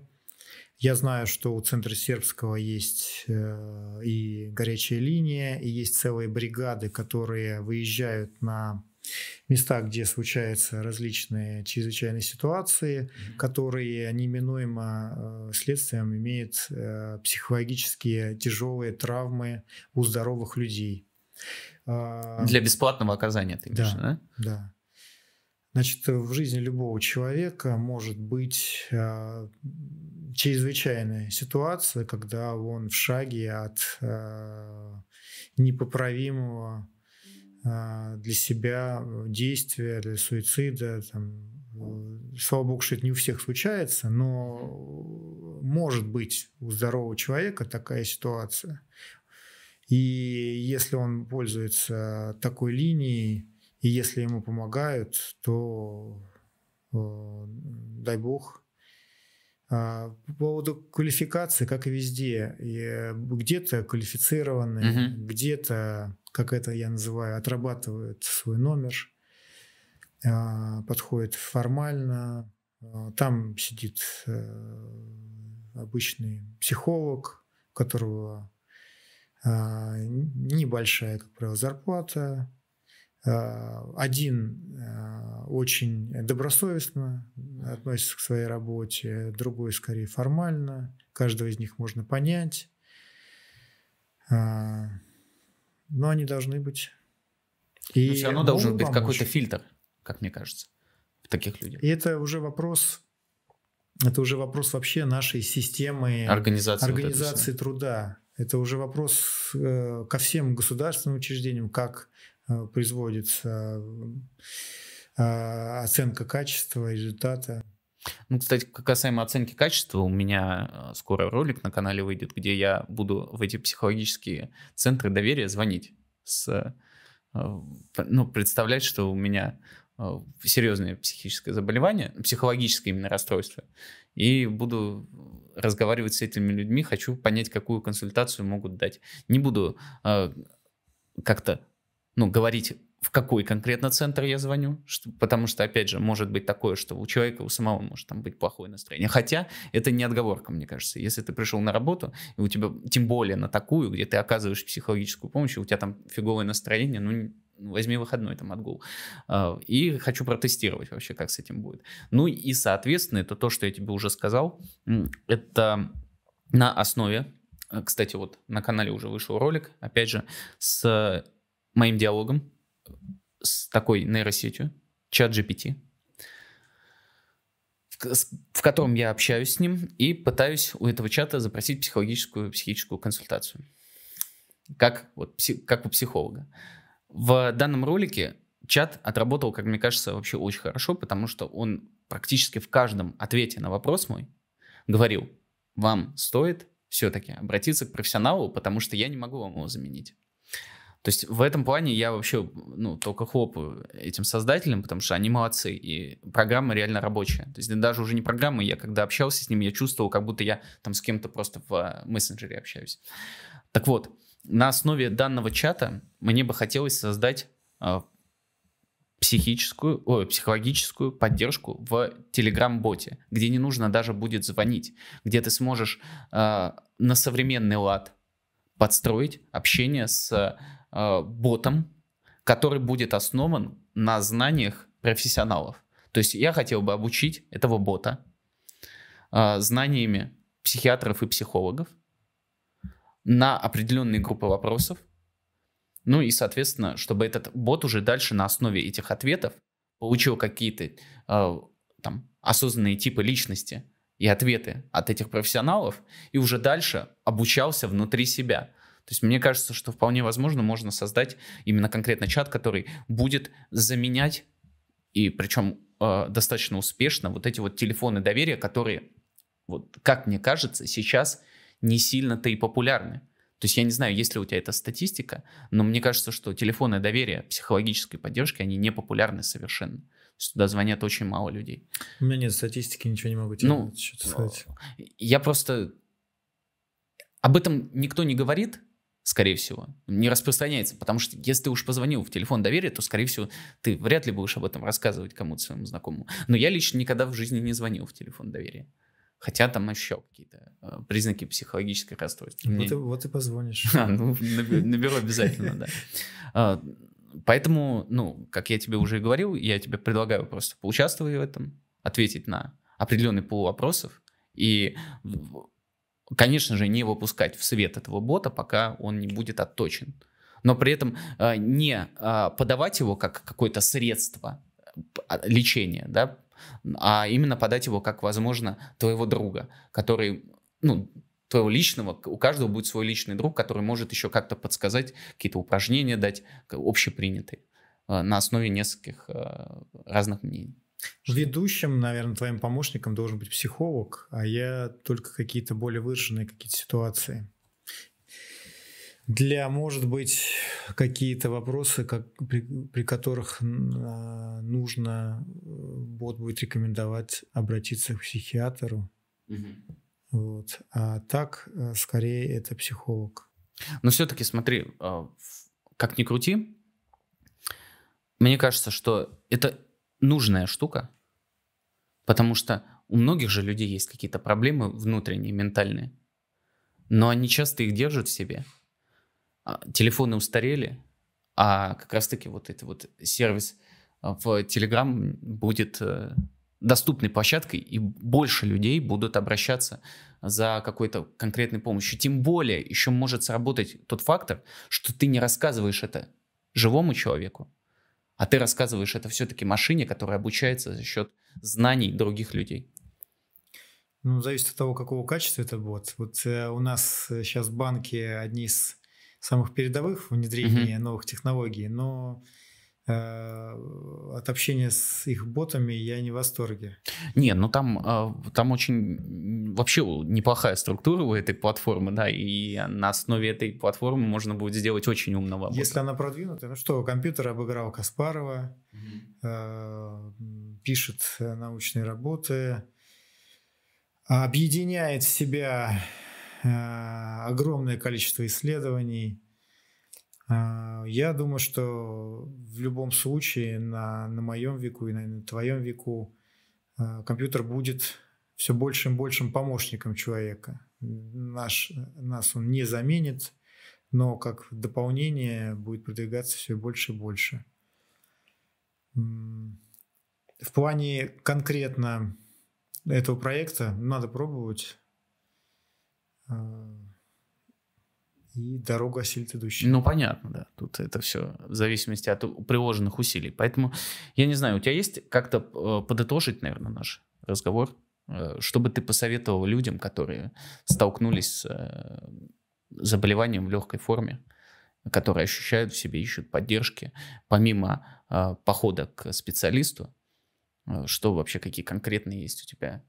Я знаю, что у Центра Сербского есть э, и горячая линия, и есть целые бригады, которые выезжают на места, где случаются различные чрезвычайные ситуации, mm-hmm. которые неминуемо э, следствием имеют э, психологические тяжелые травмы у здоровых людей. А, Для бесплатного оказания, ты имеешь, да? Да. да. Значит, в жизни любого человека может быть чрезвычайная ситуация, когда он в шаге от э, непоправимого э, для себя э, действия, для суицида. Там, э, слава богу, что это не у всех случается, но может быть у здорового человека такая ситуация. И если он пользуется такой линией, и если ему помогают, то, э, дай бог, а, по поводу квалификации, как и везде, где-то квалифицированные, угу. где-то, как это я называю, отрабатывают свой номер, а, подходит формально. А, там сидит э, обычный психолог, у которого небольшая, как правило, зарплата, Э, один э, очень добросовестно относится к своей работе, другой скорее формально. Каждого из них можно понять. Э, но они должны быть. И Но все равно должен быть какой-то фильтр, как мне кажется, в таких людях. И это уже вопрос это уже вопрос вообще нашей системы организации, организации вот труда. Это уже вопрос э, ко всем государственным учреждениям, как Э, производится а, оценка качества, результата. Ну, кстати, касаемо оценки качества, у меня э, скоро ролик на канале выйдет, где я буду в эти психологические центры доверия звонить с э, ну, представлять, что у меня серьезное психическое заболевание, психологическое именно расстройство, и буду разговаривать с этими людьми, хочу понять, какую консультацию могут дать. Не буду э, как-то ну, говорить, в какой конкретно центр я звоню, что, потому что, опять же, может быть такое, что у человека, у самого может там быть плохое настроение. Хотя это не отговорка, мне кажется. Если ты пришел на работу, и у тебя, тем более на такую, где ты оказываешь психологическую помощь, и у тебя там фиговое настроение, ну, возьми выходной там отгул. А, и хочу протестировать вообще, как с этим будет. Ну и, соответственно, это то, что я тебе уже сказал, это на основе, э, кстати, вот на канале уже вышел ролик, опять же, с моим диалогом с такой нейросетью, чат GPT, в котором я общаюсь с ним и пытаюсь у этого чата запросить психологическую, психическую консультацию. Как, вот, пси, как у психолога. В данном ролике чат отработал, как мне кажется, вообще очень хорошо, потому что он практически в каждом ответе на вопрос мой говорил, вам стоит все-таки обратиться к профессионалу, потому что я не могу вам его заменить. То есть в этом плане я вообще, ну, только хлопаю этим создателям, потому что они молодцы, и программа реально рабочая. То есть даже уже не программа, я когда общался с ними, я чувствовал, как будто я там с кем-то просто в э, мессенджере общаюсь. Так вот, на основе данного чата мне бы хотелось создать э, психическую, ой, психологическую поддержку в Telegram-боте, где не нужно даже будет звонить, где ты сможешь э, на современный лад подстроить общение с Э, ботом, который будет основан на знаниях профессионалов. То есть я хотел бы обучить этого бота э, знаниями психиатров и психологов на определенные группы вопросов. Ну и, соответственно, чтобы этот бот уже дальше на основе этих ответов получил какие-то э, там осознанные типы личности и ответы от этих профессионалов и уже дальше обучался внутри себя. То есть мне кажется, что вполне возможно можно создать именно конкретно чат, который будет заменять, и причем э, достаточно успешно, вот эти вот телефоны доверия, которые, вот, как мне кажется, сейчас не сильно-то и популярны. То есть я не знаю, есть ли у тебя эта статистика, но мне кажется, что телефоны доверия психологической поддержки, они не популярны совершенно. То есть туда звонят очень мало людей. У меня нет статистики, ничего не могу тебе ну, сказать. Я просто... Об этом никто не говорит, скорее всего, не распространяется, потому что если ты уж позвонил в телефон доверия, то, скорее всего, ты вряд ли будешь об этом рассказывать кому-то своему знакомому. Но я лично никогда в жизни не звонил в телефон доверия. Хотя там еще какие-то э, признаки психологической расстройства. Вот, Мне... и, вот и позвонишь. [LAUGHS] А, ну, наберу обязательно, да. А, поэтому, ну, как я тебе уже и говорил, я тебе предлагаю просто поучаствовать в этом, ответить на определенный пол вопросов, и конечно же, не выпускать в свет этого бота, пока он не будет отточен. Но при этом а, не а, подавать его как какое-то средство а, лечения, да, а именно подать его как, возможно, твоего друга, который, ну, твоего личного, у каждого будет свой личный друг, который может еще как-то подсказать, какие-то упражнения дать, общепринятые, на основе нескольких разных мнений. Ведущим, наверное, твоим помощником должен быть психолог, а я только какие-то более выраженные какие-то ситуации. Для, может быть, какие-то вопросы, как, при, при которых а, э, нужно, бот будет рекомендовать обратиться к психиатру. Угу. Вот. А так, э, скорее, это психолог. Но все-таки смотри, а, как ни крути, мне кажется, что это нужная штука, потому что у многих же людей есть какие-то проблемы внутренние, ментальные, но они часто их держат в себе. А, телефоны устарели, а как раз-таки вот этот вот сервис а, в Telegram будет э, доступной площадкой, и больше людей будут обращаться за какой-то конкретной помощью. Тем более еще может сработать тот фактор, что ты не рассказываешь это живому человеку, а ты рассказываешь это все-таки машине, которая обучается за счет знаний других людей. Ну, зависит от того, какого качества это будет. Вот э, у нас сейчас э, банки одни из самых передовых внедрении mm-hmm. новых технологий, но Э, от общения с их ботами я не в восторге. Не, ну там, э, там очень вообще неплохая структура у этой платформы, да, и на основе этой платформы можно будет сделать очень умного бота. Если она продвинутая, ну что, компьютер обыграл Каспарова, mm-hmm. пишет научные работы, объединяет в себя огромное количество исследований, а, я думаю, что в любом случае на, на моем веку и на, на твоем веку а, компьютер будет все большим и большим помощником человека. Наш, нас он не заменит, но как дополнение будет продвигаться все больше и больше. В плане конкретно этого проекта надо пробовать. А, и дорогу осилит идущий. Ну, понятно, да. Тут это все в зависимости от приложенных усилий. Поэтому, я не знаю, у тебя есть как-то э, подытожить, наверное, наш разговор? Э, чтобы ты посоветовал людям, которые столкнулись с э, заболеванием в легкой форме, которые ощущают в себе, ищут поддержки, помимо похода к специалисту, что вообще, какие конкретные есть у тебя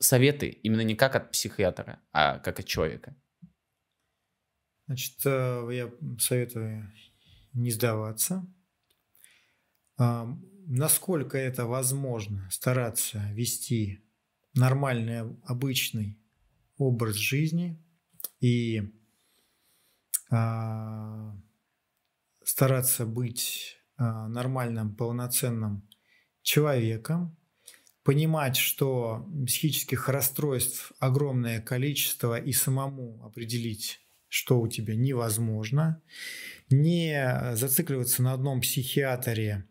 советы, именно не как от психиатра, а как от человека? Значит, э, я советую не сдаваться. Насколько это возможно, стараться вести нормальный, обычный образ жизни и а, стараться быть а, нормальным, полноценным человеком, понимать, что психических расстройств огромное количество и самому определить что у тебя невозможно, не зацикливаться на одном психиатре,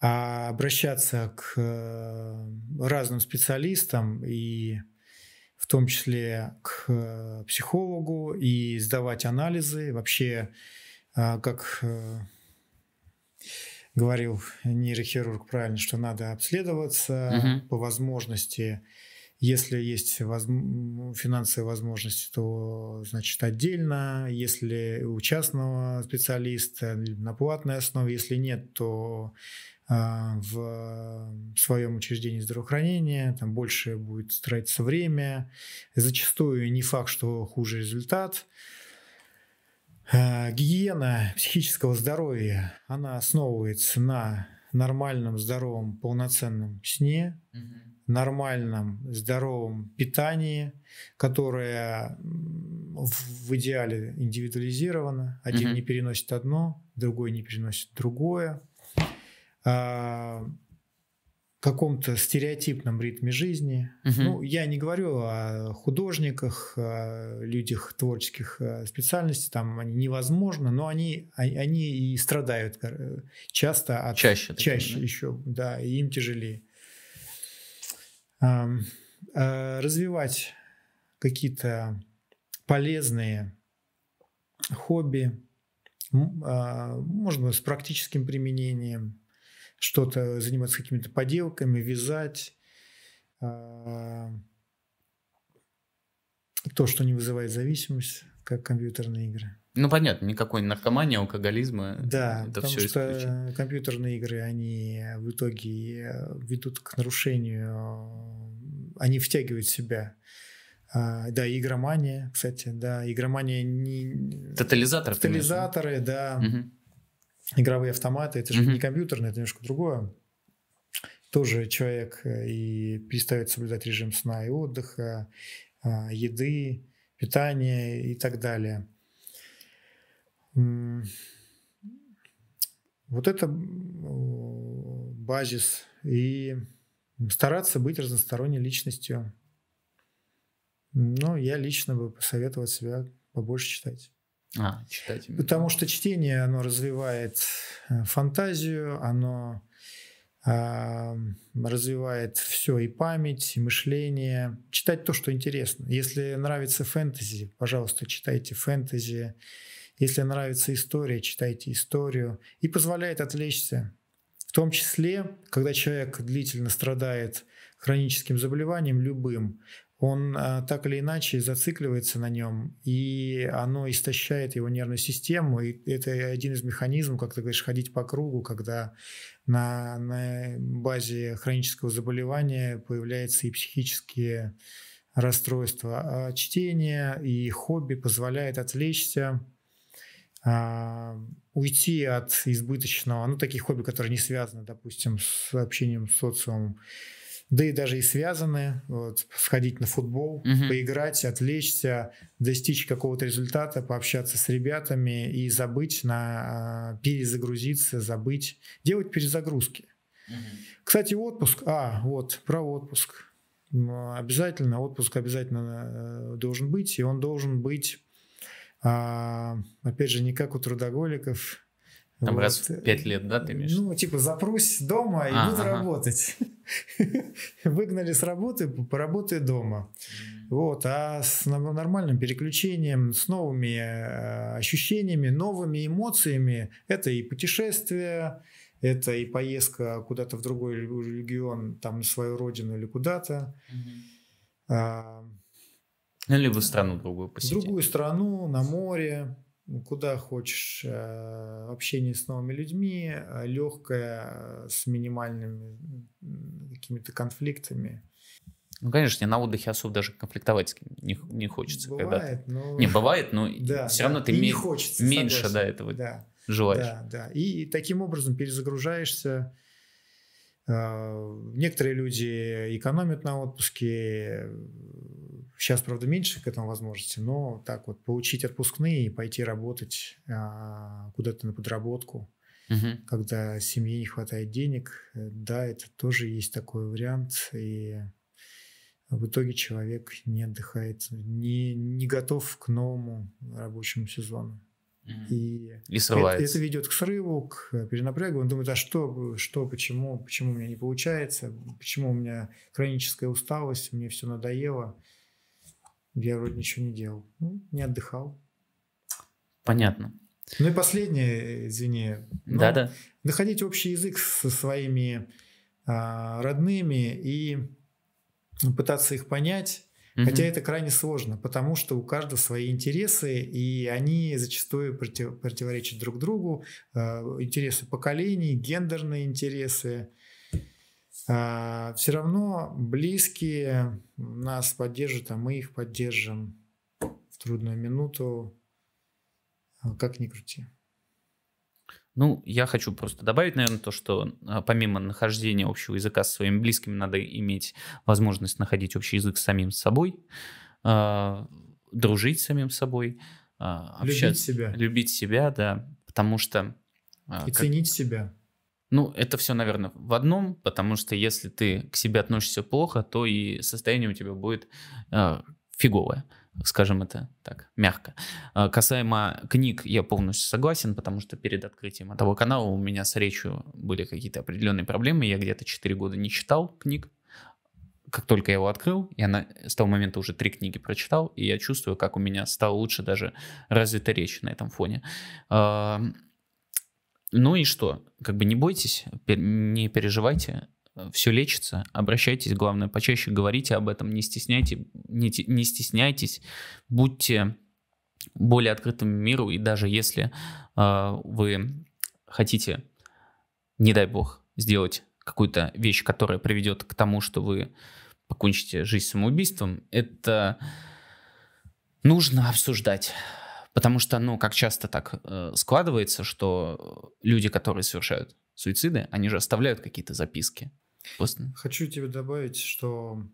а обращаться к э, разным специалистам и в том числе к э, психологу и сдавать анализы. Вообще, э, как говорил нейрохирург правильно, что надо обследоваться угу. по возможности если есть воз... финансовые возможности, то, значит, отдельно. Если у частного специалиста на платной основе, если нет, то а, в своем учреждении здравоохранения, там больше будет тратиться время. Зачастую не факт, что хуже результат. А, гигиена психического здоровья, она основывается на нормальном, здоровом, полноценном сне. Угу нормальном, здоровом питании, которое в идеале индивидуализировано. Один mm не переносит одно, другой не переносит другое. А, каком-то стереотипном ритме жизни. uh Ну, я не говорю о художниках, о людях творческих э, специальностей, там они невозможно, но они, а, они и страдают э, часто от... Чаще. Чаще таким, еще, да, и им тяжелее. Э, развивать какие-то полезные хобби, а, можно с практическим применением, что-то заниматься какими-то поделками, вязать, а, то, что не вызывает зависимость, как компьютерные игры. Ну, понятно, никакой наркомании, алкоголизма. Э, да, это потому все что исключено. компьютерные игры, они в итоге э, ведут к нарушению, э, они втягивают в себя. А, да, игромания, кстати, да, игромания не... Тотализаторы. Тотализаторы, да. Угу. Игровые автоматы, это же угу. не компьютерные, это немножко другое. Тоже человек и перестает соблюдать режим сна и отдыха, еды, питания и так далее. Вот это базис. И стараться быть разносторонней личностью. Но я лично бы посоветовал себя побольше читать. А, читать. Потому что чтение, оно развивает э, фантазию, оно э, развивает все, и память, и мышление. Читать то, что интересно. Если нравится фэнтези, пожалуйста, читайте фэнтези. Если нравится история, читайте историю. И позволяет отвлечься. В том числе, когда человек длительно страдает хроническим заболеванием, любым, он а, так или иначе зацикливается на нем, и оно истощает его нервную систему. И это один из механизмов, как ты говоришь, ходить по кругу, когда на, на базе хронического заболевания появляются и психические расстройства. А чтение и хобби позволяет отвлечься, а, уйти от избыточного, ну, таких хобби, которые не связаны, допустим, с общением с социумом, да и даже и связаны, вот, сходить на футбол, Uh-huh. поиграть, отвлечься, достичь какого-то результата, пообщаться с ребятами и забыть на а, перезагрузиться, забыть, делать перезагрузки. Uh-huh. Кстати, отпуск, а, вот, про отпуск. Обязательно, отпуск обязательно э, должен быть, и он должен быть а, опять же, не как у трудоголиков. Там вот. раз в 5 э, лет, да, ты имеешь? Ну, типа, запрусь дома и а, буду ага. работать. [LAUGHS] Выгнали с работы, поработай дома. Вот, а с нормальным переключением, с новыми э, ощущениями, новыми эмоциями, это и путешествие, это и поездка куда-то в другой регион, там, на свою родину или куда-то. Mm-hmm. Ну, либо страну другую посетить. Другую страну, на море, куда хочешь, э, общение с новыми людьми, э, легкое, э, с минимальными какими-то конфликтами. Ну, конечно, на отдыхе особо даже конфликтовать не, не хочется. Бывает, когда но... Не, бывает, но [LAUGHS] да, все равно ты ме... хочется, меньше согласен. до этого да, желаешь. Да, да. И таким образом перезагружаешься. Некоторые люди экономят на отпуске, Сейчас, правда, меньше к этому возможности, но так вот получить отпускные и пойти работать а, куда-то на подработку, угу. когда семье не хватает денег, э, да, это тоже есть такой вариант. И в итоге человек не отдыхает, не, не готов к новому рабочему сезону. И, и срывается. Это, это ведет к срыву, к перенапрягу. Он думает, а что, что, почему, почему у меня не получается, почему у меня хроническая усталость, мне все надоело. Я вроде ничего не делал. Ну, не отдыхал. Понятно. Ну и последнее, извини. Да-да. Находить общий язык со своими а, родными и пытаться их понять, угу. хотя это крайне сложно, потому что у каждого свои интересы, и они зачастую против, противоречат друг другу. А, интересы поколений, гендерные интересы, а, все равно близкие нас поддержат, а мы их поддержим в трудную минуту, а, как ни крути. Ну, я хочу просто добавить, наверное, то, что а, помимо нахождения общего языка с своими близкими, надо иметь возможность находить общий язык с самим собой, дружить с самим собой, общаться, любить себя. Любить себя, да, потому что... И как... ценить себя. Ну, это все, наверное, в одном, потому что если ты к себе относишься плохо, то и состояние у тебя будет э, фиговое, скажем это так, мягко. Э, касаемо книг, я полностью согласен, потому что перед открытием этого канала у меня с речью были какие-то определенные проблемы, я где-то 4 года не читал книг, как только я его открыл, я на, с того момента уже три книги прочитал, и я чувствую, как у меня стала лучше даже развита речь на этом фоне. Э, ну и что? Как бы не бойтесь, не переживайте, э, все лечится, обращайтесь, главное, почаще говорите об этом, не, стесняйте, не, не стесняйтесь, будьте более открытым миру, и даже если э, вы хотите, не дай бог, сделать какую-то вещь, которая приведет к тому, что вы покончите жизнь самоубийством, это нужно обсуждать Потому что, ну, как часто так э, складывается, что э, люди, которые совершают суициды, они же оставляют какие-то записки. После... Хочу тебе добавить, что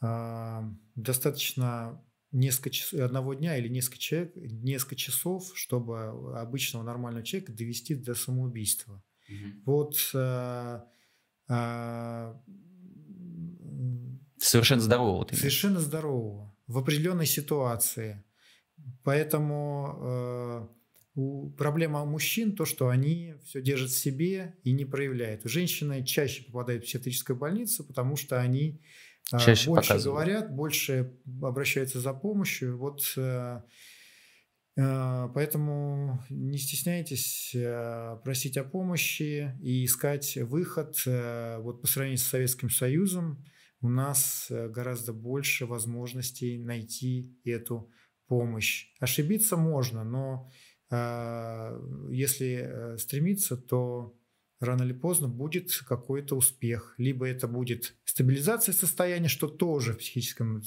э, достаточно несколько час, одного дня или несколько, человек, несколько часов, чтобы обычного нормального человека довести до самоубийства. Угу. Вот э, э, совершенно здорового. Совершенно здорового в определенной ситуации Поэтому э, у, проблема мужчин то, что они все держат в себе и не проявляют. Женщины чаще попадают в психиатрическую больницу, потому что они э, чаще больше показывают. говорят, больше обращаются за помощью. Вот э, Поэтому не стесняйтесь просить о помощи и искать выход. Вот по сравнению с Советским Союзом у нас гораздо больше возможностей найти эту помощь. Ошибиться можно, но а, э, если стремиться, то рано или поздно будет какой-то успех. Либо это будет стабилизация состояния, что тоже в психическом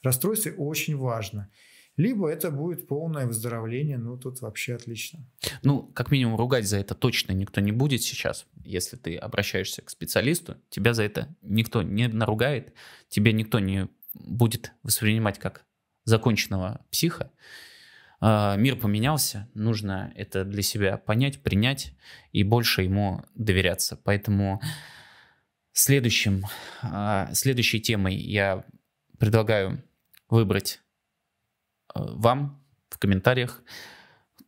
расстройстве очень важно. Либо это будет полное выздоровление, ну тут вообще отлично. Ну, как минимум, ругать за это точно никто не будет сейчас. Если ты обращаешься к специалисту, тебя за это никто не наругает, тебе никто не будет воспринимать как законченного психа, а, мир поменялся, нужно это для себя понять, принять и больше ему доверяться. Поэтому следующим, а, следующей темой я предлагаю выбрать а, вам в комментариях.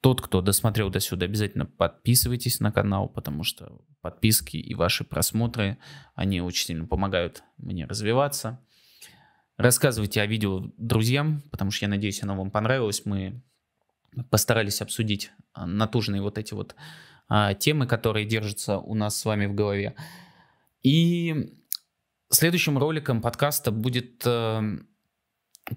Тот, кто досмотрел до сюда, обязательно подписывайтесь на канал, потому что подписки и ваши просмотры, они очень сильно помогают мне развиваться. Рассказывайте о видео друзьям, потому что я надеюсь, оно вам понравилось. Мы постарались обсудить а, натужные вот эти вот а, темы, которые держатся у нас с вами в голове. И следующим роликом подкаста будет э,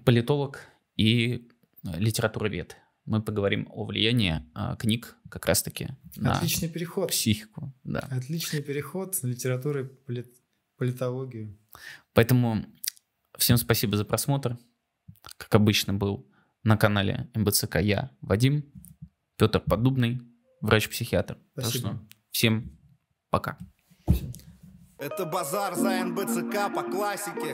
политолог и литературовед. Мы поговорим о влиянии э, книг как раз-таки на Отличный переход. психику. Да. Отличный переход на литературу и полит... политологию. Поэтому Всем спасибо за просмотр. Как обычно был на канале МБЦК я, Вадим, Петр Подубный, врач-психиатр. Так всем пока. Это базар за НБЦК по классике.